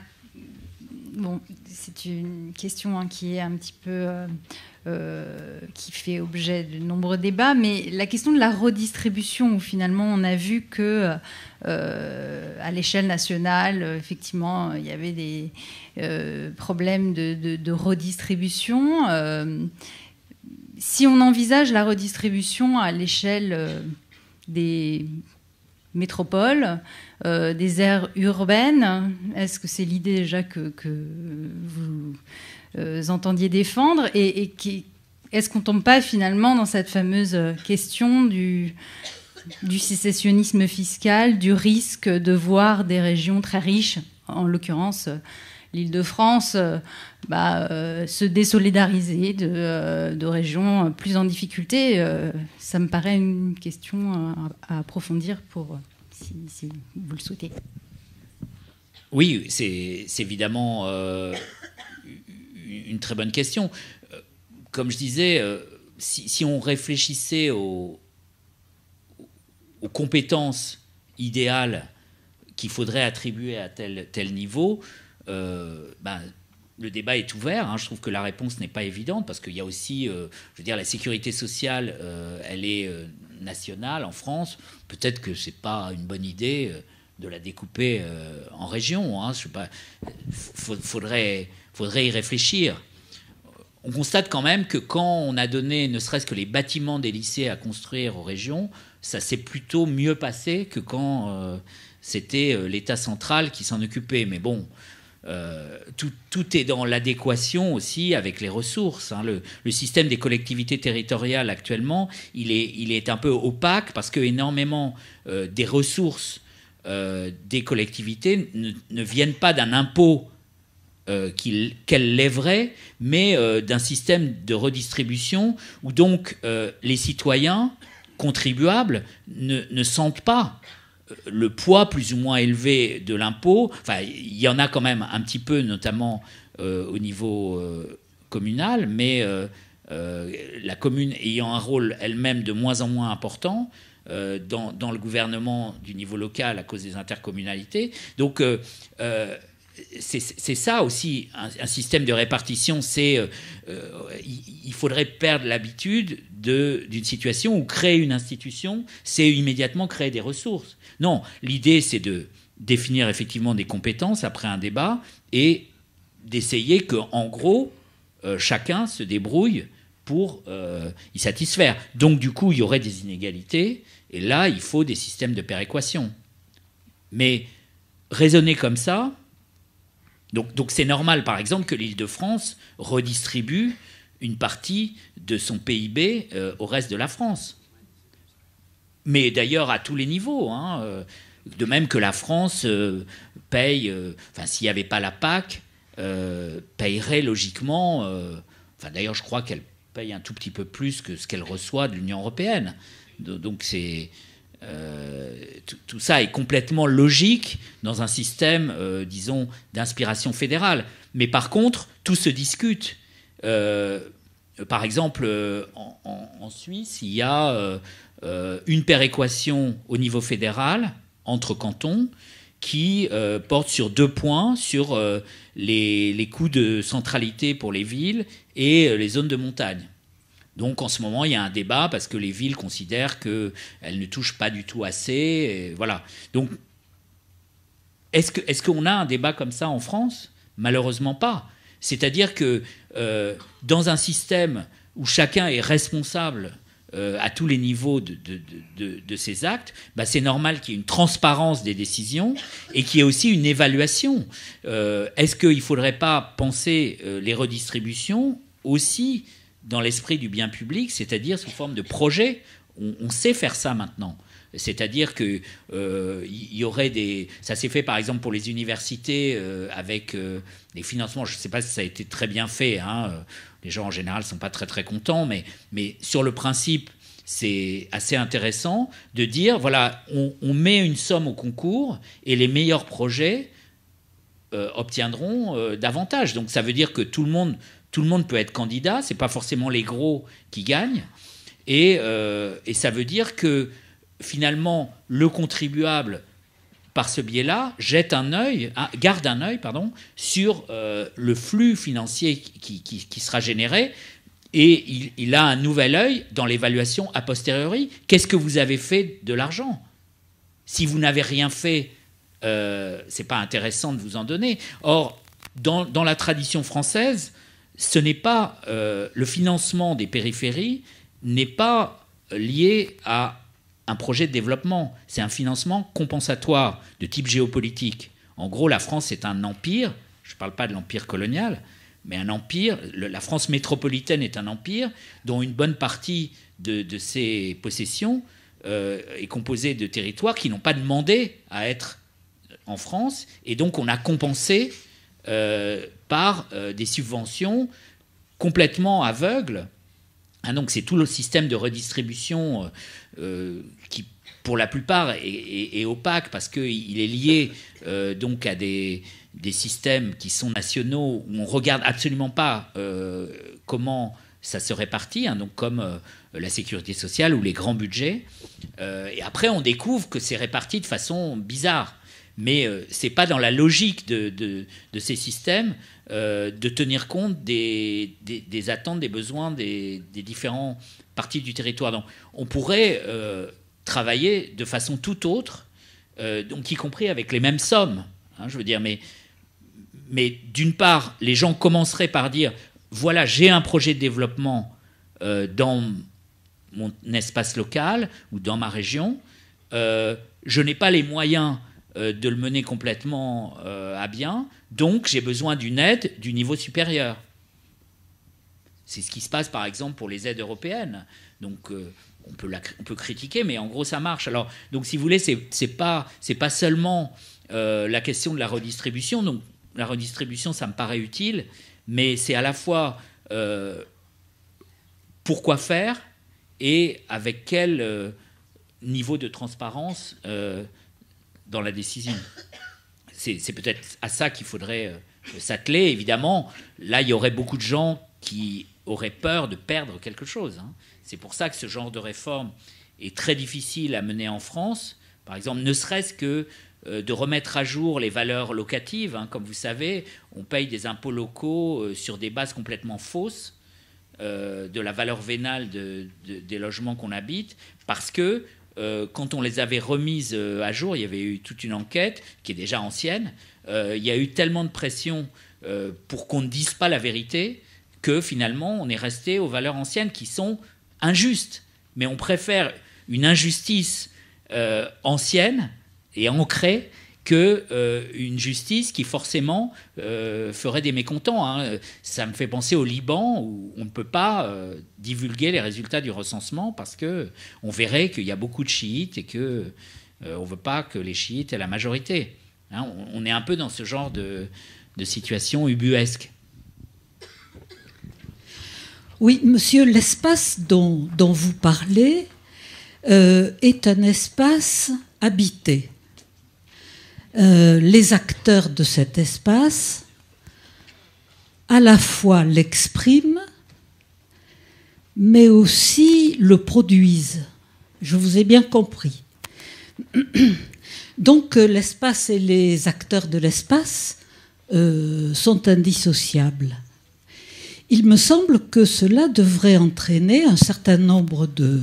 bon, c'est une question hein, qui est un petit peu. Euh, qui fait objet de nombreux débats, mais la question de la redistribution, où finalement on a vu que à l'échelle nationale, effectivement, il y avait des problèmes de redistribution si on envisage la redistribution à l'échelle euh, des métropoles, euh, des aires urbaines, est-ce que c'est l'idée déjà que, vous euh, entendiez défendre Et, est-ce qu'on ne tombe pas finalement dans cette fameuse question du sécessionnisme fiscal, du risque de voir des régions très riches, en l'occurrence l'Île-de-France euh, bah, euh, se désolidariser euh, de, régions plus en difficulté Ça me paraît une question à, approfondir pour, si, vous le souhaitez. Oui, c'est évidemment une très bonne question. Comme je disais, si, on réfléchissait aux, aux compétences idéales qu'il faudrait attribuer à tel, tel niveau, euh, ben, le débat est ouvert. Hein. Je trouve que la réponse n'est pas évidente parce qu'il y a aussi, euh, je veux dire, la sécurité sociale, euh, elle est nationale en France. Peut-être que c'est pas une bonne idée de la découper en régions. Hein. pas. Faudrait, faudrait y réfléchir. On constate quand même que quand on a donné, ne serait-ce que les bâtiments des lycées à construire aux régions, ça s'est plutôt mieux passé que quand c'était l'État central qui s'en occupait. Mais bon. Euh, tout, est dans l'adéquation aussi avec les ressources. Hein. Le, système des collectivités territoriales actuellement, il est, un peu opaque parce qu'énormément euh, des ressources euh, des collectivités ne, viennent pas d'un impôt qu'elles lèveraient, mais d'un système de redistribution où donc les citoyens contribuables ne sentent pas le poids plus ou moins élevé de l'impôt. Enfin, il y en a quand même un petit peu, notamment euh, au niveau euh, communal, mais euh, la commune ayant un rôle elle-même de moins en moins important. Dans, le gouvernement du niveau local à cause des intercommunalités. Donc, c'est ça aussi, un, système de répartition, c'est il faudrait perdre l'habitude d'une situation où créer une institution, c'est immédiatement créer des ressources. Non, l'idée c'est de définir effectivement des compétences après un débat et d'essayer que, en gros, euh, chacun se débrouille pour euh, y satisfaire. Donc, du coup, il y aurait des inégalités, et là, il faut des systèmes de péréquation. Mais raisonner comme ça, donc, c'est normal, par exemple, que l'Île-de-France redistribue une partie de son PIB euh, au reste de la France mais d'ailleurs à tous les niveaux. Hein, euh, de même que la France euh, paye, euh, enfin s'il n'y avait pas la PAC, payerait logiquement, enfin d'ailleurs je crois qu'elle paye un tout petit peu plus que ce qu'elle reçoit de l'Union européenne. Donc c'est... tout ça est complètement logique dans un système, disons, d'inspiration fédérale. Mais par contre, tout se discute. par exemple, en, Suisse, il y a euh, une péréquation au niveau fédéral entre cantons qui euh, porte sur deux points, sur euh, les, coûts de centralité pour les villes et les zones de montagne. Donc en ce moment, il y a un débat parce que les villes considèrent qu'elles ne touchent pas du tout assez. voilà. Donc est-ce qu'on a un débat comme ça en France Malheureusement pas. C'est-à-dire que dans un système où chacun est responsable euh, à tous les niveaux de, de, de, ces actes, bah, c'est normal qu'il y ait une transparence des décisions et qu'il y ait aussi une évaluation. Euh, est-ce qu'il ne faudrait pas penser euh, les redistributions aussi dans l'esprit du bien public, c'est-à-dire sous forme de projet on, sait faire ça maintenant. C'est-à-dire que il y, aurait des. Ça s'est fait par exemple pour les universités avec des financements. Je ne sais pas si ça a été très bien fait. Hein, les gens en général ne sont pas très très contents, mais, mais sur le principe, c'est assez intéressant de dire, voilà, on, met une somme au concours et les meilleurs projets euh, obtiendront euh, davantage. Donc ça veut dire que tout le monde, tout le monde peut être candidat, ce n'est pas forcément les gros qui gagnent. Euh, et ça veut dire que finalement, le contribuable par ce biais-là, jette un œil, garde un œil pardon, sur euh, le flux financier qui, sera généré et il, a un nouvel œil dans l'évaluation a posteriori. Qu'est-ce que vous avez fait de l'argent Si vous n'avez rien fait, euh, c'est pas intéressant de vous en donner. Or, dans, la tradition française, ce n'est pas euh, le financement des périphéries n'est pas lié à un projet de développement, c'est un financement compensatoire de type géopolitique. En gros, la France est un empire, je ne parle pas de l'empire colonial, mais un empire, la France métropolitaine est un empire dont une bonne partie de, ses possessions euh, est composée de territoires qui n'ont pas demandé à être en France, et donc on a compensé euh, par euh, des subventions complètement aveugles ah, donc c'est tout le système de redistribution euh, euh, qui, pour la plupart, est, opaque parce qu'il est lié euh, donc à des, systèmes qui sont nationaux où on regarde absolument pas comment ça se répartit, hein, donc comme la sécurité sociale ou les grands budgets. et après, on découvre que c'est réparti de façon bizarre. Mais euh, ce n'est pas dans la logique de, ces systèmes euh, de tenir compte des, des, attentes, des besoins des, différentes parties du territoire. Donc, on pourrait euh, travailler de façon tout autre, donc y compris avec les mêmes sommes. Hein, je veux dire, mais, mais d'une part, les gens commenceraient par dire voilà, j'ai un projet de développement dans mon espace local ou dans ma région. je n'ai pas les moyens euh, de le mener complètement euh, à bien, donc j'ai besoin d'une aide du niveau supérieur. C'est ce qui se passe par exemple pour les aides européennes. Donc euh, on peut, peut critiquer, mais en gros ça marche. Alors, donc si vous voulez, c'est pas pas seulement la question de la redistribution. Donc la redistribution, ça me paraît utile, mais c'est à la fois pourquoi faire et avec quel niveau de transparence dans la décision. C'est peut-être à ça qu'il faudrait euh, s'atteler. Évidemment, là, il y aurait beaucoup de gens qui auraient peur de perdre quelque chose. Hein. C'est pour ça que ce genre de réforme est très difficile à mener en France. Par exemple, ne serait-ce que euh, de remettre à jour les valeurs locatives. Hein. Comme vous savez, on paye des impôts locaux euh, sur des bases complètement fausses de la valeur vénale des logements qu'on habite, parce que euh, quand on les avait remises euh, à jour, il y avait eu toute une enquête qui est déjà ancienne. Euh, il y a eu tellement de pression pour qu'on ne dise pas la vérité que finalement on est resté aux valeurs anciennes qui sont injustes. Mais on préfère une injustice ancienne et ancrée que euh, une justice qui forcément euh, ferait des mécontents. Hein. Ça me fait penser au Liban où on ne peut pas euh, divulguer les résultats du recensement parce que on verrait qu'il y a beaucoup de chiites et que on veut pas que les chiites aient la majorité. Hein. on, est un peu dans ce genre de, situation ubuesque. Oui, monsieur, l'espace dont, vous parlez est un espace habité euh, les acteurs de cet espace à la fois l'expriment, mais aussi le produisent. Je vous ai bien compris. Donc euh, l'espace et les acteurs de l'espace euh, sont indissociables. Il me semble que cela devrait entraîner un certain nombre de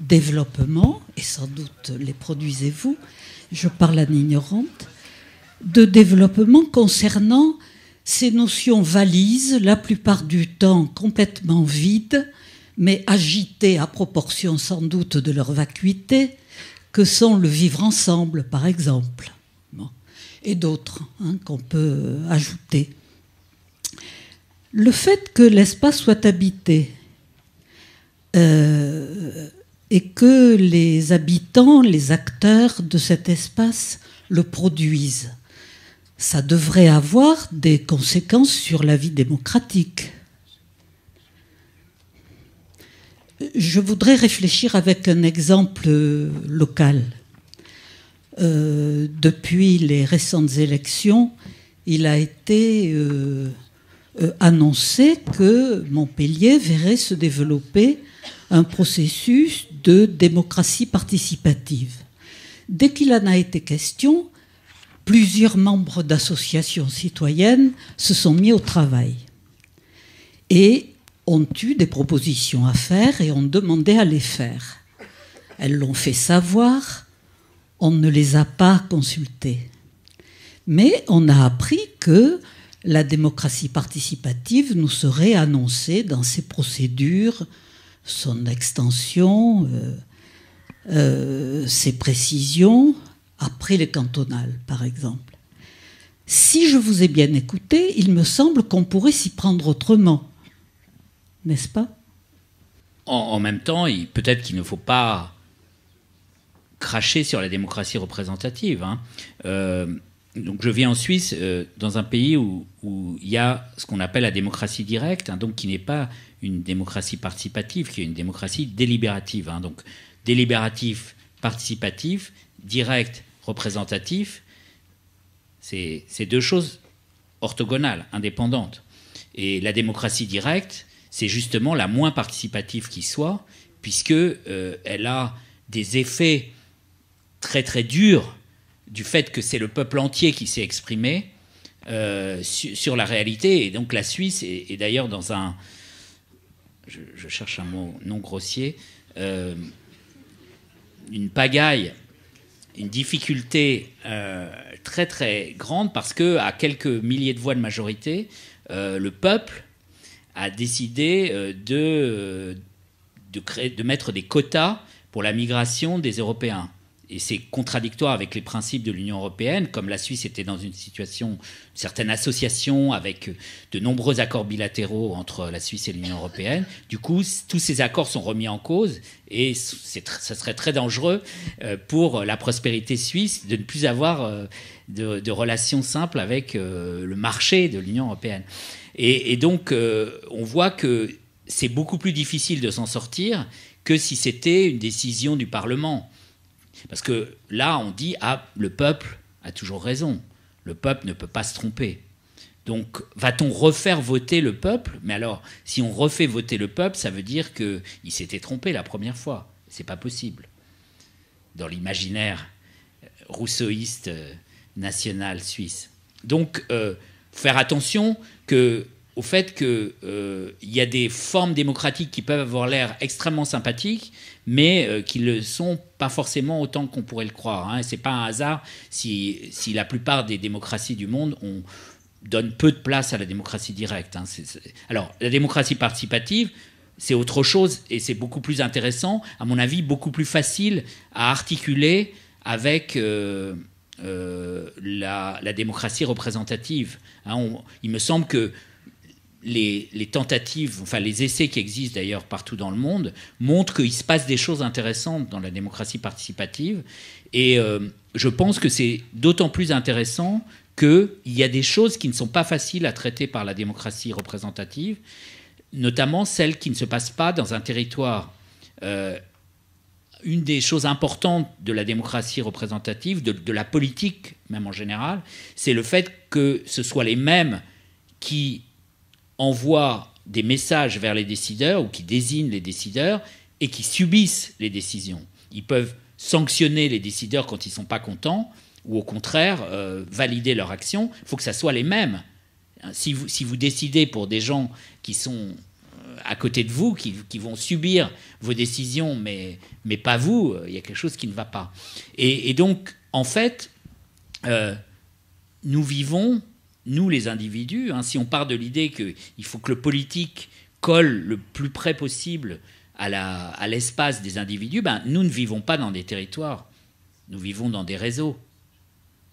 développements, et sans doute les produisez-vous, je parle à l'ignorante, de développement concernant ces notions valises, la plupart du temps complètement vides, mais agitées à proportion sans doute de leur vacuité, que sont le vivre ensemble, par exemple, et d'autres hein, qu'on peut ajouter. Le fait que l'espace soit habité, euh, et que les habitants, les acteurs de cet espace le produisent. Ça devrait avoir des conséquences sur la vie démocratique. Je voudrais réfléchir avec un exemple euh, local. Euh, depuis les récentes élections, il a été euh, annoncé que Montpellier verrait se développer un processus de démocratie participative. Dès qu'il en a été question, plusieurs membres d'associations citoyennes se sont mis au travail et ont eu des propositions à faire et ont demandé à les faire. Elles l'ont fait savoir, on ne les a pas consultées. Mais on a appris que la démocratie participative nous serait annoncée dans ces procédures son extension, euh, euh, ses précisions, après les cantonales, par exemple. Si je vous ai bien écouté, il me semble qu'on pourrait s'y prendre autrement, n'est-ce pas en, même temps, peut-être qu'il ne faut pas cracher sur la démocratie représentative. Hein. Euh, donc je viens en Suisse, dans un pays où, il y a ce qu'on appelle la démocratie directe, hein, donc qui n'est pas une démocratie participative qui est une démocratie délibérative. Hein. donc délibératif, participatif, direct, représentatif, c'est deux choses orthogonales, indépendantes. Et la démocratie directe, c'est justement la moins participative qui soit, puisque euh, elle a des effets très très durs du fait que c'est le peuple entier qui s'est exprimé euh, sur la réalité. Et donc la Suisse est d'ailleurs dans un je, cherche un mot non grossier, euh, une pagaille, une difficulté euh, très très grande parce que à quelques milliers de voix de majorité, euh, le peuple a décidé de, de mettre des quotas pour la migration des Européens et c'est contradictoire avec les principes de l'Union européenne, comme la Suisse était dans une situation, une certaine association avec euh, de nombreux accords bilatéraux entre la Suisse et l'Union européenne. Du coup, tous ces accords sont remis en cause et ça serait très dangereux euh, pour euh, la prospérité suisse de ne plus avoir de, relations simples avec le marché de l'Union européenne. Et, et donc, on voit que c'est beaucoup plus difficile de s'en sortir que si c'était une décision du Parlement. Parce que là, on dit, ah, le peuple a toujours raison. Le peuple ne peut pas se tromper. Donc, va-t-on refaire voter le peuple Mais alors, si on refait voter le peuple, ça veut dire qu'il s'était trompé la première fois. C'est pas possible. Dans l'imaginaire rousseauiste euh, national suisse. Donc, euh, faire attention que au fait qu'il euh, y a des formes démocratiques qui peuvent avoir l'air extrêmement sympathiques, mais euh, qui ne le sont pas forcément autant qu'on pourrait le croire. Hein. Ce n'est pas un hasard si, si, la plupart des démocraties du monde on donnent peu de place à la démocratie directe. Hein. Alors, la démocratie participative, c'est autre chose et c'est beaucoup plus intéressant, à mon avis, beaucoup plus facile à articuler avec... Euh, la, démocratie représentative. Hein. il me semble que les, tentatives, enfin les essais qui existent d'ailleurs partout dans le monde, montrent qu'il se passe des choses intéressantes dans la démocratie participative. Et euh, je pense que c'est d'autant plus intéressant qu'il y a des choses qui ne sont pas faciles à traiter par la démocratie représentative, notamment celles qui ne se passent pas dans un territoire. Euh, une des choses importantes de la démocratie représentative, de, de la politique même en général, c'est le fait que ce soit les mêmes qui envoient des messages vers les décideurs ou qui désignent les décideurs et qui subissent les décisions. Ils peuvent sanctionner les décideurs quand ils ne sont pas contents ou au contraire euh, valider leur action. Il faut que ça soit les mêmes. Si vous, si vous décidez pour des gens qui sont euh, à côté de vous, qui, qui, vont subir vos décisions, mais, mais pas vous, euh, il y a quelque chose qui ne va pas. Et, donc, en fait, nous vivons nous les individus, hein, si on part de l'idée qu'il faut que le politique colle le plus près possible à l'espace des individus, ben, nous ne vivons pas dans des territoires, nous vivons dans des réseaux,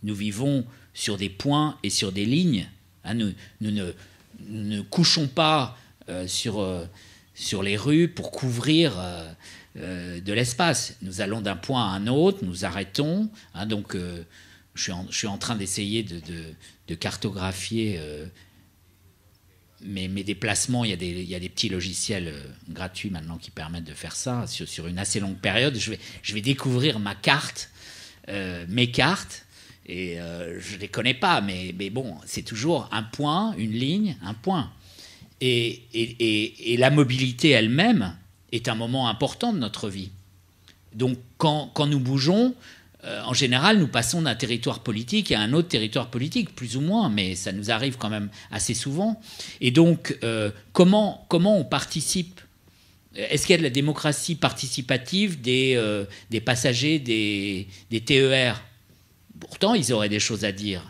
nous vivons sur des points et sur des lignes. Hein. nous, nous, ne, couchons pas euh, euh, sur, les rues pour couvrir euh, de l'espace. Nous allons d'un point à un autre, nous arrêtons. Hein. donc je suis en, train d'essayer de, cartographier euh, mes, déplacements. Il y, a des, il des, petits logiciels euh, gratuits maintenant qui permettent de faire ça sur, une assez longue période. Je vais, je vais découvrir ma carte, euh, mes cartes. Et je ne les connais pas, mais, mais bon, c'est toujours un point, une ligne, un point. Et, la mobilité elle-même est un moment important de notre vie. Donc quand nous bougeons, euh, en général, nous passons d'un territoire politique à un autre territoire politique, plus ou moins, mais ça nous arrive quand même assez souvent. Et donc, euh, comment, comment on participe Est-ce qu'il y a de la démocratie participative des, euh, des passagers des, des TER Pourtant, ils auraient des choses à dire.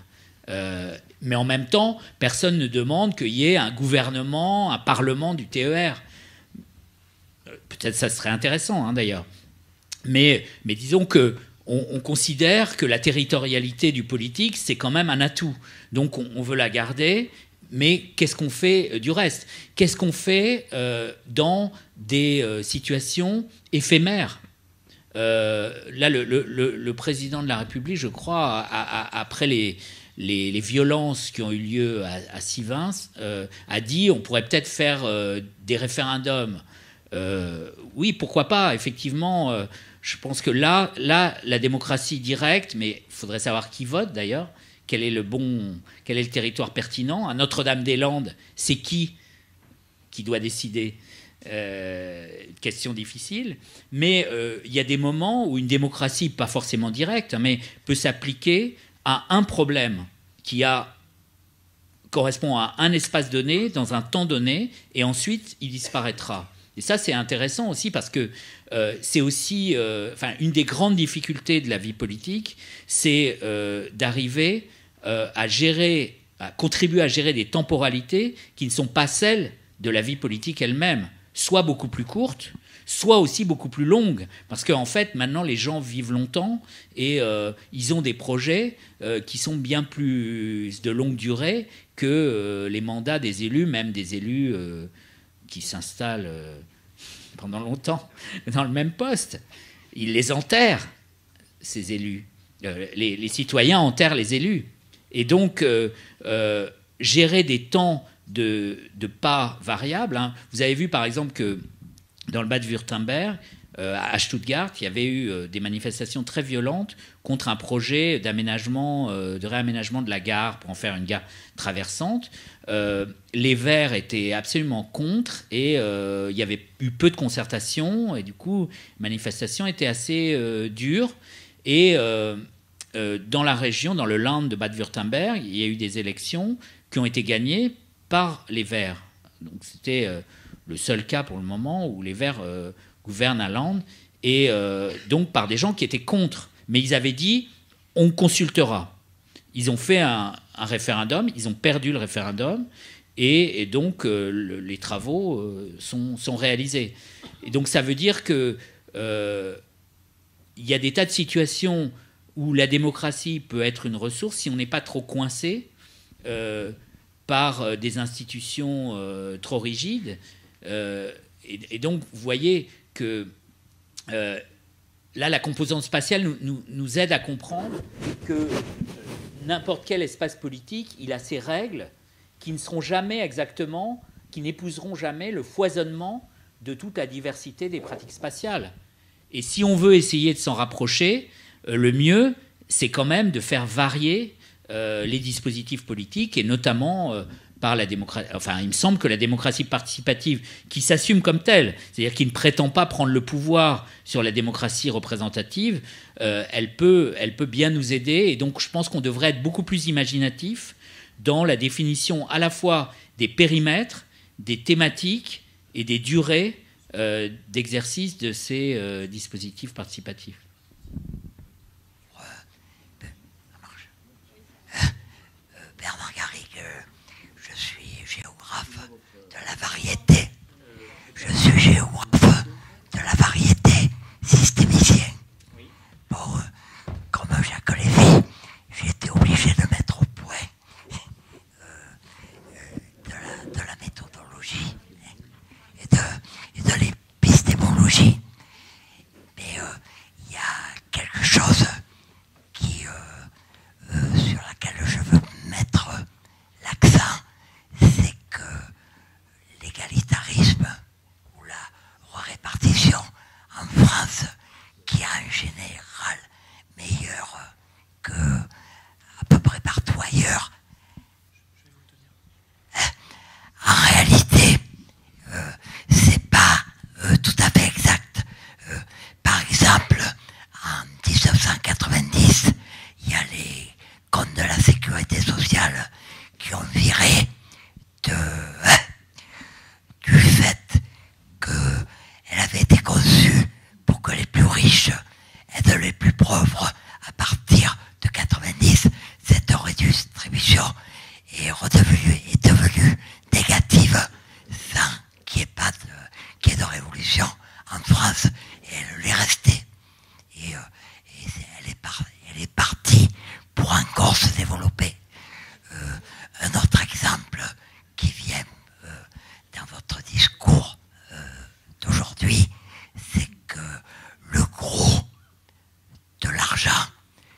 mais en même temps, personne ne demande qu'il y ait un gouvernement, un parlement du TER. Peut-être ça serait intéressant, hein, d'ailleurs. Mais, mais, disons que on, considère que la territorialité du politique, c'est quand même un atout. Donc on, veut la garder, mais qu'est-ce qu'on fait euh, du reste Qu'est-ce qu'on fait euh, dans des euh, situations éphémères Là, le, président de la République, je crois, après les, violences qui ont eu lieu à, Sivins, a dit on pourrait peut-être faire des référendums. oui, pourquoi pas Effectivement, je pense que là, là, la démocratie directe, mais il faudrait savoir qui vote d'ailleurs, quel est le bon, quel est le territoire pertinent. À Notre-Dame-des-Landes, c'est qui qui doit décider euh, question difficile, mais euh, il y a des moments où une démocratie, pas forcément directe, hein, mais peut s'appliquer à un problème qui a, correspond à un espace donné, dans un temps donné, et ensuite il disparaîtra. Et ça, c'est intéressant aussi parce que euh, c'est aussi, euh, une des grandes difficultés de la vie politique, c'est euh, d'arriver à gérer, à contribuer à gérer des temporalités qui ne sont pas celles de la vie politique elle-même, soit beaucoup plus courtes, soit aussi beaucoup plus longues. Parce qu'en fait, maintenant, les gens vivent longtemps et ils ont des projets qui sont bien plus de longue durée que les mandats des élus, même des élus qui s'installent pendant longtemps dans le même poste. Il les enterre, ces élus. Euh, les, citoyens enterrent les élus. Et donc, euh, euh, gérer des temps de, pas variables. Hein. Vous avez vu, par exemple, que dans le bas de Württemberg, euh, à Stuttgart, il y avait eu euh, des manifestations très violentes contre un projet d'aménagement, euh, de réaménagement de la gare pour en faire une gare traversante. les Verts étaient absolument contre et il y avait eu peu de concertation et du coup, les manifestations étaient assez dures. Et dans la région, dans le Land de Bade-Württemberg, il y a eu des élections qui ont été gagnées par les Verts. Donc c'était le seul cas pour le moment où les Verts euh, gouvernent à Land, et euh, donc par des gens qui étaient contre. Mais ils avaient dit on consultera. Ils ont fait un, référendum, ils ont perdu le référendum, et, donc euh, les travaux sont, réalisés. Et donc ça veut dire que il y a des tas de situations où la démocratie peut être une ressource si on n'est pas trop coincé par des institutions trop rigides euh, et, donc, vous voyez que euh, là, la composante spatiale nous, aide à comprendre que euh, n'importe quel espace politique, il a ses règles qui ne seront jamais exactement, qui n'épouseront jamais le foisonnement de toute la diversité des pratiques spatiales. Et si on veut essayer de s'en rapprocher, le mieux, c'est quand même de faire varier les dispositifs politiques et notamment par la démocratie. Enfin, il me semble que la démocratie participative, qui s'assume comme telle, c'est-à-dire qui ne prétend pas prendre le pouvoir sur la démocratie représentative, euh, elle, peut, elle peut bien nous aider. Et donc, je pense qu'on devrait être beaucoup plus imaginatif dans la définition à la fois des périmètres, des thématiques et des durées euh, d'exercice de ces euh, dispositifs participatifs. Ben, hein? Bernard you want.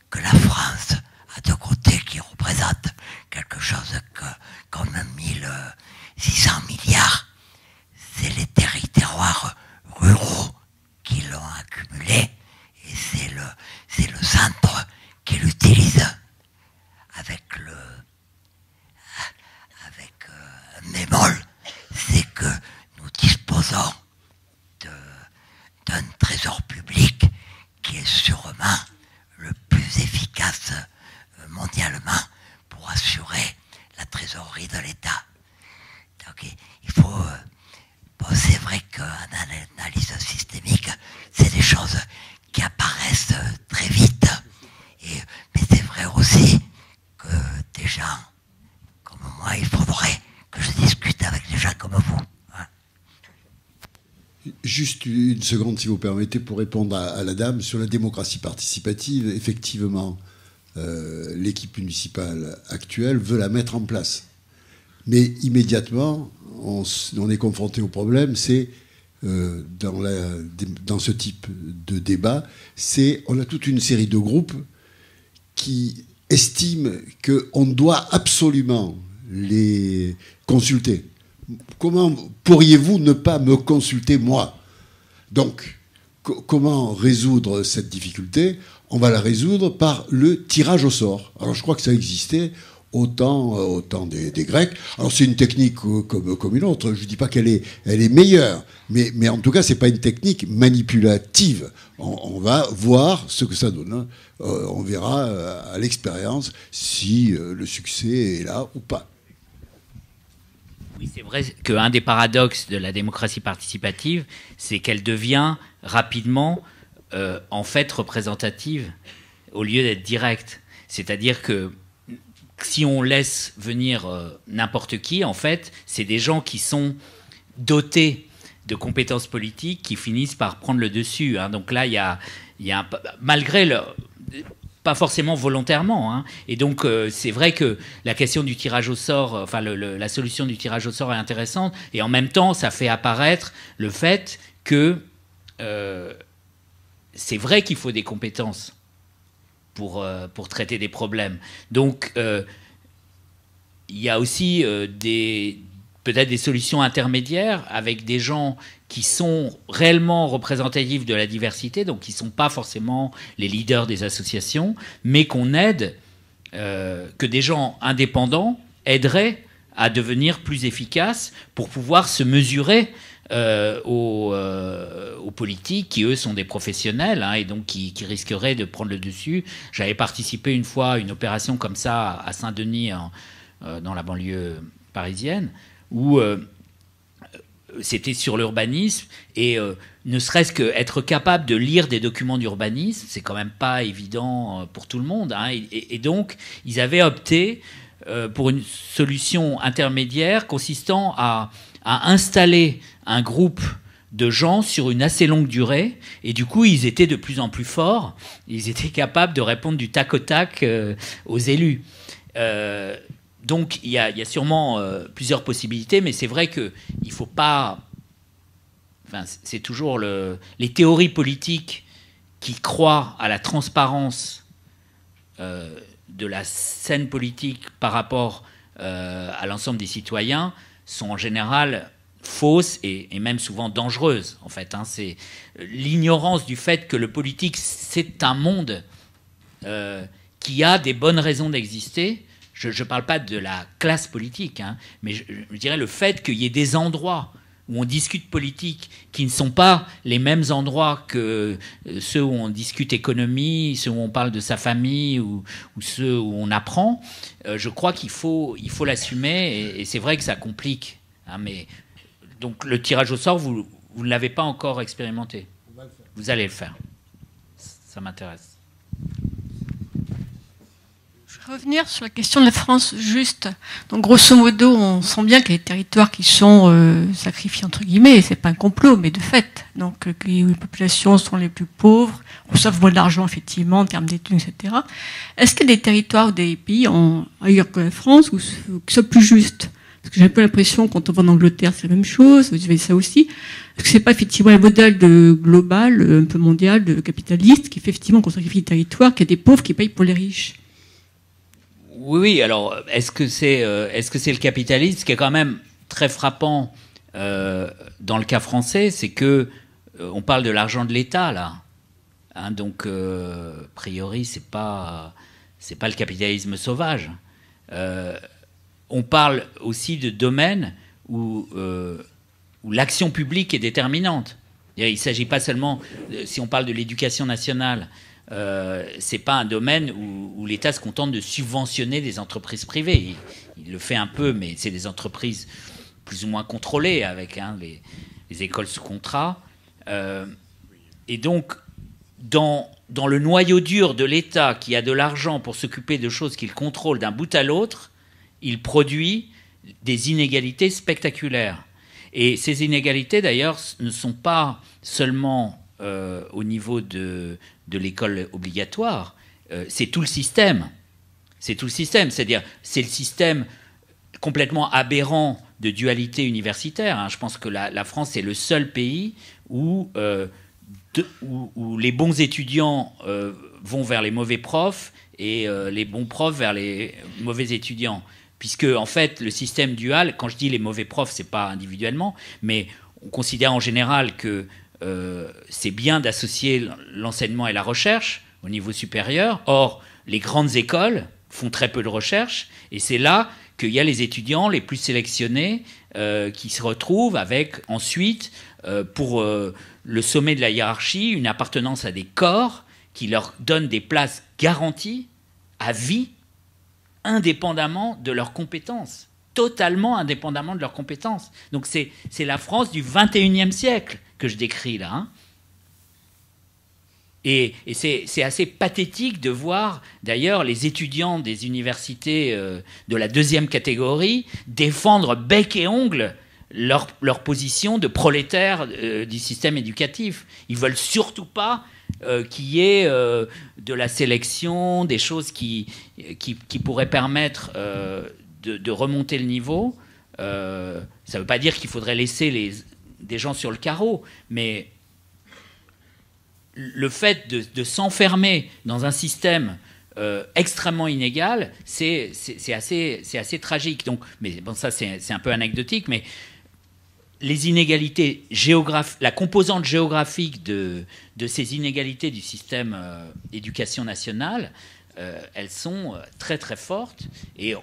que la France a de côté qui représente quelque chose que, comme 1600 millions une seconde, si vous permettez, pour répondre à, la dame sur la démocratie participative. Effectivement, euh, l'équipe municipale actuelle veut la mettre en place. Mais immédiatement, on, est confronté au problème, c'est euh, dans, dans ce type de débat, c'est on a toute une série de groupes qui estiment qu'on doit absolument les consulter. Comment pourriez-vous ne pas me consulter moi donc, comment résoudre cette difficulté On va la résoudre par le tirage au sort. Alors, je crois que ça existait autant, euh, temps des, des, Grecs. Alors c'est une technique euh, comme, une autre, je ne dis pas qu'elle est, meilleure, mais, en tout cas, ce n'est pas une technique manipulative. On, va voir ce que ça donne. Hein. Euh, on verra à l'expérience si le succès est là ou pas. Oui, c'est vrai qu'un des paradoxes de la démocratie participative, c'est qu'elle devient rapidement euh, en fait représentative au lieu d'être directe. C'est-à-dire que si on laisse venir euh, n'importe qui, en fait, c'est des gens qui sont dotés de compétences politiques qui finissent par prendre le dessus. Hein. Donc là, il y a, y a un, malgré le, forcément volontairement. Hein. Et donc, euh, c'est vrai que la question du tirage au sort, euh, enfin, la solution du tirage au sort est intéressante. Et en même temps, ça fait apparaître le fait que euh, c'est vrai qu'il faut des compétences pour, pour traiter des problèmes. Donc, il y a aussi des, peut-être des solutions intermédiaires avec des gens qui sont réellement représentatifs de la diversité, donc qui ne sont pas forcément les leaders des associations, mais qu'on aide, euh, que des gens indépendants aideraient à devenir plus efficaces pour pouvoir se mesurer euh, euh, aux, politiques qui, eux, sont des professionnels hein, et donc qui, risqueraient de prendre le dessus. J'avais participé une fois à une opération comme ça à Saint-Denis, dans la banlieue parisienne où euh, c'était sur l'urbanisme et euh, ne serait-ce qu'être capable de lire des documents d'urbanisme, c'est quand même pas évident euh, pour tout le monde. Hein. Et, donc, ils avaient opté pour une solution intermédiaire consistant à, installer un groupe de gens sur une assez longue durée et du coup ils étaient de plus en plus forts ils étaient capables de répondre du tac au tac aux élus donc il y, a, sûrement euh, plusieurs possibilités, mais c'est vrai qu'il ne faut pas... c'est toujours les théories politiques qui croient à la transparence euh, de la scène politique par rapport euh, à l'ensemble des citoyens sont en général fausses et, même souvent dangereuses. En fait, hein. c'est l'ignorance du fait que le politique c'est un monde qui a des bonnes raisons d'exister je ne parle pas de la classe politique, hein, mais je, dirais le fait qu'il y ait des endroits où on discute politique qui ne sont pas les mêmes endroits que euh, ceux où on discute économie, ceux où on parle de sa famille ou, ceux où on apprend, euh, je crois qu'il faut il faut l'assumer et, c'est vrai que ça complique. Hein, mais donc le tirage au sort, vous ne l'avez pas encore expérimenté. Vous allez le faire. Ça m'intéresse revenir sur la question de la France juste. Donc grosso modo, on sent bien qu'il y a des territoires qui sont euh, sacrifiés entre guillemets, c'est pas un complot, mais de fait. Donc euh, les populations sont les plus pauvres, reçoivent moins d'argent effectivement en termes d'études, etc. Est-ce qu'il y a des territoires ou des pays en, ailleurs que la France où, qui sont plus justes parce que j'ai un peu l'impression, quand on va en Angleterre, c'est la même chose, vous avez ça aussi. Est-ce que c'est pas effectivement un modèle de global, un peu mondial, de capitaliste, qui fait effectivement qu'on sacrifie des territoires, qu'il y a des pauvres qui payent pour les riches. Oui, Alors, est-ce que c'est euh, est-ce que c'est le capitalisme Ce qui est quand même très frappant euh, dans le cas français, c'est que euh, on parle de l'argent de l'État là. Hein, donc, a priori, c'est pas c'est pas le capitalisme sauvage. on parle aussi de domaines où, où l'action publique est déterminante. Il ne s'agit pas seulement, si on parle de l'éducation nationale, ce euh, c'est pas un domaine où, l'État se contente de subventionner des entreprises privées. Il, le fait un peu, mais c'est des entreprises plus ou moins contrôlées avec hein, les, écoles sous contrat. Euh, et donc, dans, dans le noyau dur de l'État qui a de l'argent pour s'occuper de choses qu'il contrôle d'un bout à l'autre, il produit des inégalités spectaculaires. Et ces inégalités, d'ailleurs, ne sont pas seulement euh, au niveau de, de l'école obligatoire, euh, c'est tout le système. C'est tout le système. C'est-à-dire, c'est le système complètement aberrant de dualité universitaire. Hein. Je pense que la, France est le seul pays où, euh, où, où les bons étudiants vont vers les mauvais profs et les bons profs vers les mauvais étudiants. Puisque, en fait, le système dual, quand je dis les mauvais profs, c'est pas individuellement, mais on considère en général que euh, c'est bien d'associer l'enseignement et la recherche au niveau supérieur. Or, les grandes écoles font très peu de recherche, et c'est là qu'il y a les étudiants les plus sélectionnés euh, qui se retrouvent avec ensuite, euh, pour le sommet de la hiérarchie, une appartenance à des corps qui leur donnent des places garanties à vie, indépendamment de leurs compétences, totalement indépendamment de leurs compétences. Donc c'est la France du 21e siècle que je décris là. Hein. Et, c'est assez pathétique de voir d'ailleurs les étudiants des universités euh, de la deuxième catégorie défendre bec et ongle leur, position de prolétaire euh, du système éducatif. Ils veulent surtout pas euh, qu'il y ait de la sélection, des choses qui, qui, pourraient permettre de, de, remonter le niveau. ça ne veut pas dire qu'il faudrait laisser les des gens sur le carreau, mais le fait de, s'enfermer dans un système euh, extrêmement inégal, c'est assez, tragique. Donc, mais bon, ça c'est un peu anecdotique, mais les inégalités géographiques, la composante géographique de, ces inégalités du système euh, éducation nationale, euh, elles sont très très fortes et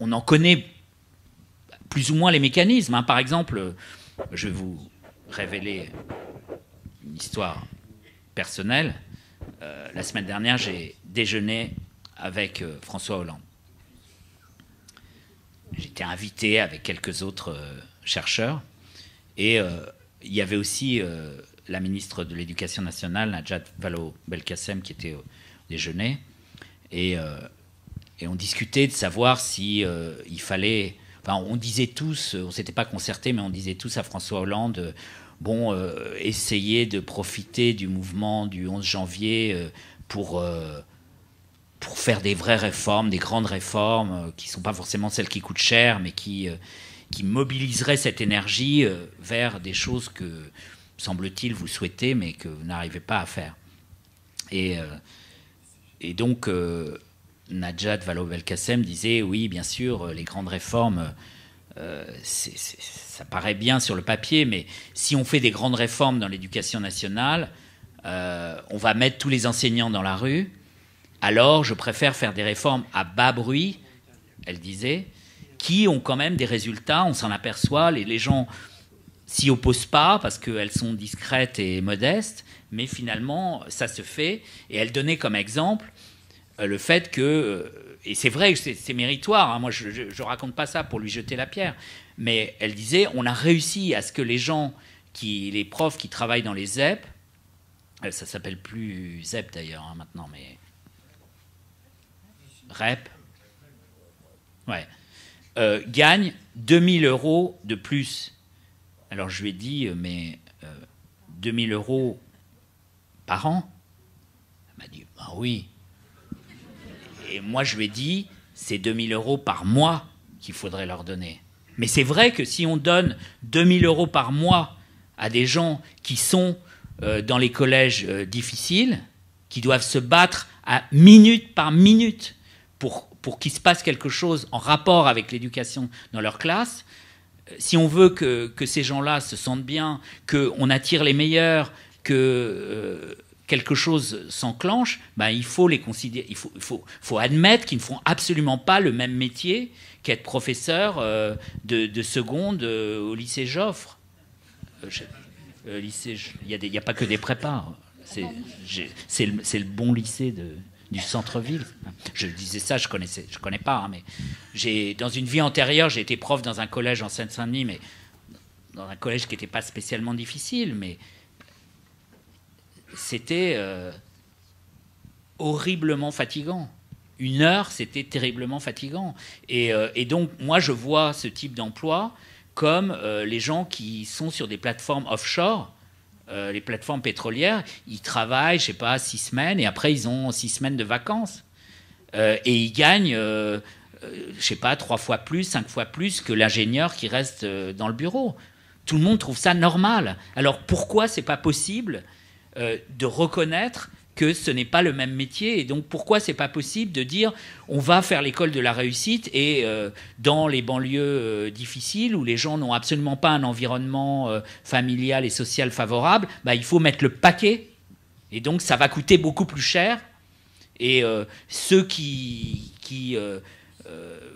on, en connaît plus ou moins les mécanismes. Hein. Par exemple, je vais vous révéler une histoire personnelle. Euh, la semaine dernière, j'ai déjeuné avec euh, François Hollande. J'étais invité avec quelques autres euh, chercheurs. Et il y avait aussi la ministre de l'Éducation nationale, Najat Vallaud-Belkacem, qui était au déjeuner. Et, et, on discutait de savoir si fallait on disait tous, euh, on s'était pas concerté, mais on disait tous à François Hollande euh, bon, euh, essayez de profiter du mouvement du 11 janvier pour, pour faire des vraies réformes, des grandes réformes, qui ne sont pas forcément celles qui coûtent cher, mais qui, qui mobiliseraient cette énergie vers des choses que, semble-t-il, vous souhaitez, mais que vous n'arrivez pas à faire. Et, et donc, Najat Vallaud-Belkacem disait oui, bien sûr, euh, les grandes réformes, euh, ça paraît bien sur le papier, mais si on fait des grandes réformes dans l'éducation nationale, euh, on va mettre tous les enseignants dans la rue. Alors, je préfère faire des réformes à bas bruit, elle disait, qui ont quand même des résultats. On s'en aperçoit, les, les gens s'y opposent pas parce qu'elles sont discrètes et modestes, mais finalement, ça se fait. Et elle donnait comme exemple euh, le fait que, euh, et c'est vrai que c'est méritoire, hein, moi je ne raconte pas ça pour lui jeter la pierre, mais elle disait, on a réussi à ce que les gens, qui, les profs qui travaillent dans les ZEP, euh, ça s'appelle plus ZEP d'ailleurs hein, maintenant, mais REP, ouais, euh, gagnent 2000 euros de plus. Alors je lui ai dit, mais euh, 2000 euros par an Elle m'a dit, bah oui. Et moi, je lui ai dit, c'est 2000 euros par mois qu'il faudrait leur donner. Mais c'est vrai que si on donne 2000 euros par mois à des gens qui sont euh, dans les collèges euh, difficiles, qui doivent se battre à minute par minute pour, pour qu'il se passe quelque chose en rapport avec l'éducation dans leur classe, euh, si on veut que, ces gens-là se sentent bien, qu'on attire les meilleurs, que quelque chose s'enclenche, ben, il faut les considérer, il faut, il faut, faut admettre qu'ils ne font absolument pas le même métier qu'être professeur euh, de, seconde euh, au lycée Joffre. Euh, il n'y a, pas que des prépas. Hein. C'est le, bon lycée de, du centre-ville. Je disais ça, je connaissais, je connais pas, hein, mais j'ai dans une vie antérieure, j'ai été prof dans un collège en Seine-Saint-Denis, mais dans un collège qui n'était pas spécialement difficile, mais c'était euh, horriblement fatigant. Une heure, c'était terriblement fatigant. Euh, et, donc, moi, je vois ce type d'emploi comme euh, les gens qui sont sur des plateformes offshore, les plateformes pétrolières, ils travaillent, je ne sais pas, six semaines, et après, ils ont six semaines de vacances. et ils gagnent, je ne sais pas, trois fois plus, cinq fois plus que l'ingénieur qui reste dans le bureau. Tout le monde trouve ça normal. Alors, pourquoi c'est pas possible euh, de reconnaître que ce n'est pas le même métier. Et donc pourquoi c'est pas possible de dire on va faire l'école de la réussite et euh, dans les banlieues euh, difficiles où les gens n'ont absolument pas un environnement familial et social favorable, bah, il faut mettre le paquet. Et donc ça va coûter beaucoup plus cher. Et ceux qui, qui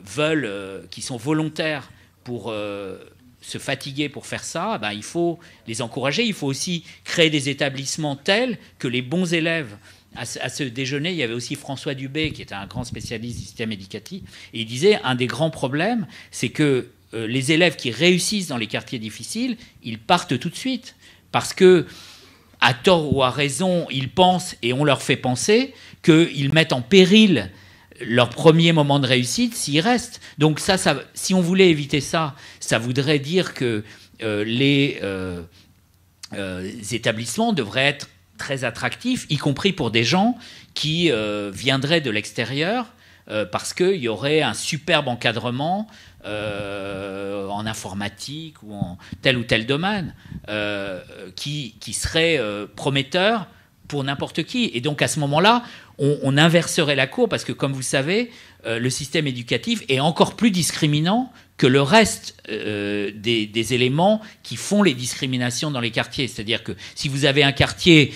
veulent, qui sont volontaires pour se fatiguer pour faire ça, eh ben, il faut les encourager. Il faut aussi créer des établissements tels que les bons élèves. À ce, déjeuner, il y avait aussi François Dubé, qui était un grand spécialiste du système éducatif, et il disait un des grands problèmes, c'est que euh, les élèves qui réussissent dans les quartiers difficiles, ils partent tout de suite, parce que à tort ou à raison, ils pensent et on leur fait penser qu'ils mettent en péril leur premier moment de réussite s'y reste. Donc ça, si on voulait éviter ça, ça voudrait dire que euh, les euh, euh, établissements devraient être très attractifs, y compris pour des gens qui viendraient de l'extérieur, parce qu'il y aurait un superbe encadrement en informatique ou en tel ou tel domaine, qui, qui, serait prometteur pour n'importe qui. Et donc à ce moment-là, on, inverserait la cour parce que, comme vous savez, euh, le système éducatif est encore plus discriminant que le reste euh, des, éléments qui font les discriminations dans les quartiers. C'est-à-dire que si vous avez un quartier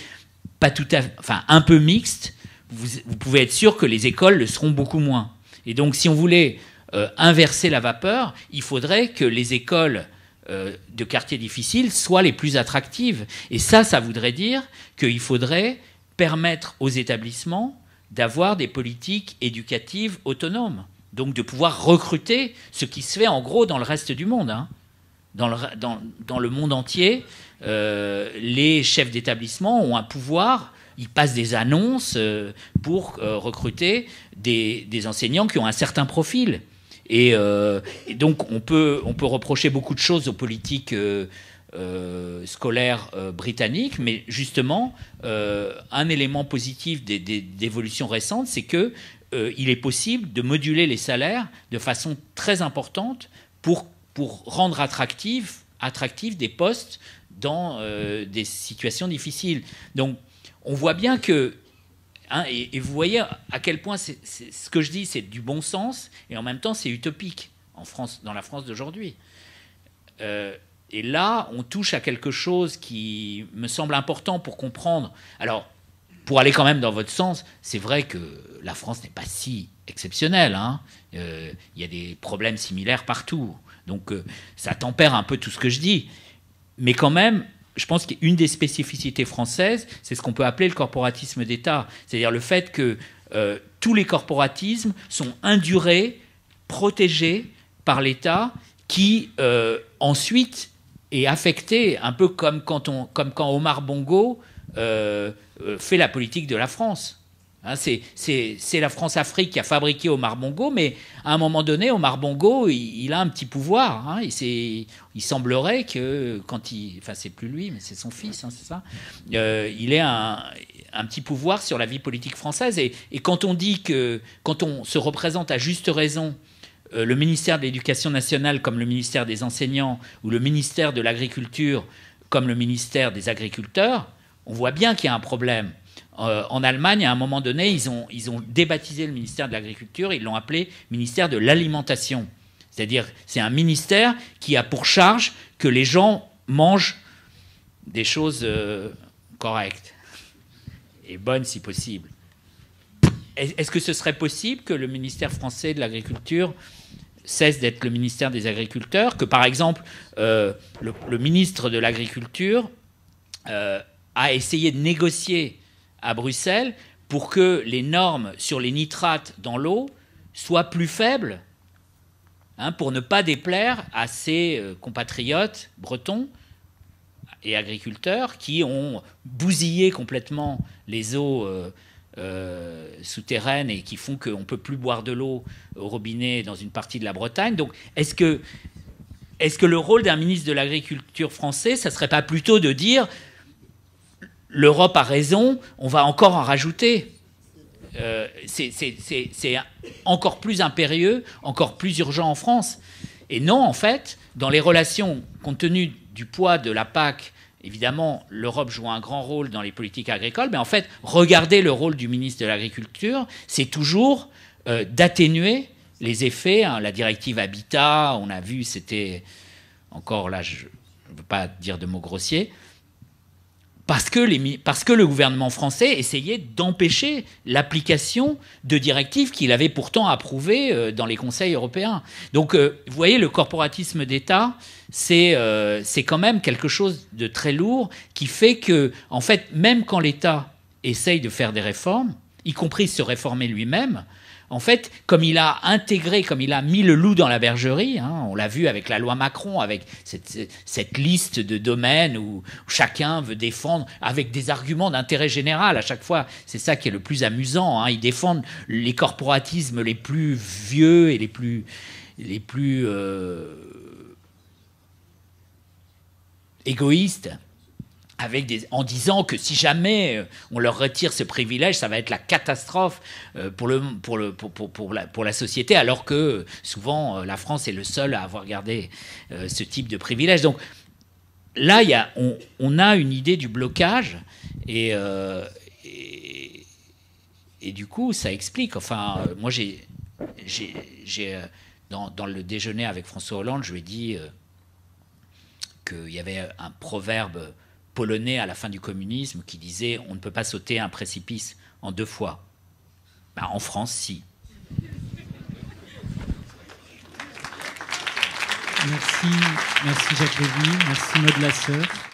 pas tout à, enfin un peu mixte, vous, pouvez être sûr que les écoles le seront beaucoup moins. Et donc si on voulait euh, inverser la vapeur, il faudrait que les écoles euh, de quartiers difficiles soient les plus attractives. Et ça, ça voudrait dire qu'il faudrait permettre aux établissements d'avoir des politiques éducatives autonomes. Donc de pouvoir recruter ce qui se fait en gros dans le reste du monde. Hein. Dans, le, monde entier, euh, les chefs d'établissement ont un pouvoir. Ils passent des annonces euh, pour recruter des, enseignants qui ont un certain profil. Euh, et, donc, on peut, on peut reprocher beaucoup de choses aux politiques euh, euh, scolaires britanniques, mais justement, un élément positif des, des, évolutions récentes, c'est que il est possible de moduler les salaires de façon très importante pour, pour rendre attractifs attractif des postes dans des situations difficiles. Donc, on voit bien que Hein, et, vous voyez à quel point ce que je dis, c'est du bon sens, et en même temps, c'est utopique en France, dans la France d'aujourd'hui. Euh, et là, on touche à quelque chose qui me semble important pour comprendre. Alors, pour aller quand même dans votre sens, c'est vrai que la France n'est pas si exceptionnelle. Hein. Euh, il y a des problèmes similaires partout. Donc, euh, ça tempère un peu tout ce que je dis. Mais quand même, je pense qu'une des spécificités françaises, c'est ce qu'on peut appeler le corporatisme d'État, c'est-à-dire le fait que euh, tous les corporatismes sont indurés, protégés par l'État, qui euh, ensuite est affecté, un peu comme quand, Omar Bongo euh, fait la politique de la France. Hein, c'est la France-Afrique qui a fabriqué Omar Bongo, mais à un moment donné, Omar Bongo, il, a un petit pouvoir. Hein, il semblerait que quand il, enfin c'est plus lui, mais c'est son fils, hein, c'est ça. Euh, il ait un, petit pouvoir sur la vie politique française. Et, quand on dit que, quand on se représente à juste raison euh, le ministère de l'Éducation nationale comme le ministère des enseignants ou le ministère de l'Agriculture comme le ministère des agriculteurs, on voit bien qu'il y a un problème. Euh, en Allemagne, à un moment donné, ils ont, débaptisé le ministère de l'Agriculture, ils l'ont appelé ministère de l'Alimentation. C'est-à-dire, c'est un ministère qui a pour charge que les gens mangent des choses euh, correctes et bonnes si possible. Est-ce que ce serait possible que le ministère français de l'Agriculture cesse d'être le ministère des Agriculteurs, que par exemple euh, le, ministre de l'Agriculture a essayé de négocier à Bruxelles pour que les normes sur les nitrates dans l'eau soient plus faibles, hein, pour ne pas déplaire à ses euh, compatriotes bretons et agriculteurs qui ont bousillé complètement les eaux euh, euh, souterraines et qui font qu'on ne peut plus boire de l'eau au robinet dans une partie de la Bretagne. Donc est-ce que, est que le rôle d'un ministre de l'Agriculture français, ça ne serait pas plutôt de dire l'Europe a raison, on va encore en rajouter. Euh, c'est encore plus impérieux, encore plus urgent en France. Et non, en fait, dans les relations, compte tenu du poids de la PAC, évidemment, l'Europe joue un grand rôle dans les politiques agricoles, mais en fait, regardez le rôle du ministre de l'Agriculture, c'est toujours euh, d'atténuer les effets. Hein, la directive Habitat, on a vu, c'était encore là, je ne veux pas dire de mots grossiers, parce que, le gouvernement français essayait d'empêcher l'application de directives qu'il avait pourtant approuvées euh, dans les conseils européens. Donc, euh, vous voyez, le corporatisme d'État, euh, c'est quand même quelque chose de très lourd qui fait que, en fait, même quand l'État essaye de faire des réformes, y compris se réformer lui-même, en fait, comme il a intégré, comme il a mis le loup dans la bergerie, hein, on l'a vu avec la loi Macron, avec cette, liste de domaines où chacun veut défendre avec des arguments d'intérêt général à chaque fois. C'est ça qui est le plus amusant. Hein. Ils défendent les corporatismes les plus vieux et les plus les plus euh, égoïstes des, en disant que si jamais euh, on leur retire ce privilège, ça va être la catastrophe euh, pour, le, pour, le, pour, pour, la, société, alors que euh, souvent la France est le seul à avoir gardé ce type de privilège. Donc là, on, a une idée du blocage et, et, du coup, ça explique. Enfin, moi, j'ai, j'ai, dans, le déjeuner avec François Hollande, je lui ai dit qu'il y avait un proverbe polonais à la fin du communisme qui disait on ne peut pas sauter un précipice en deux fois. Ben, en France, si. Merci, merci Jacques Lévy, merci Maud Lasseur.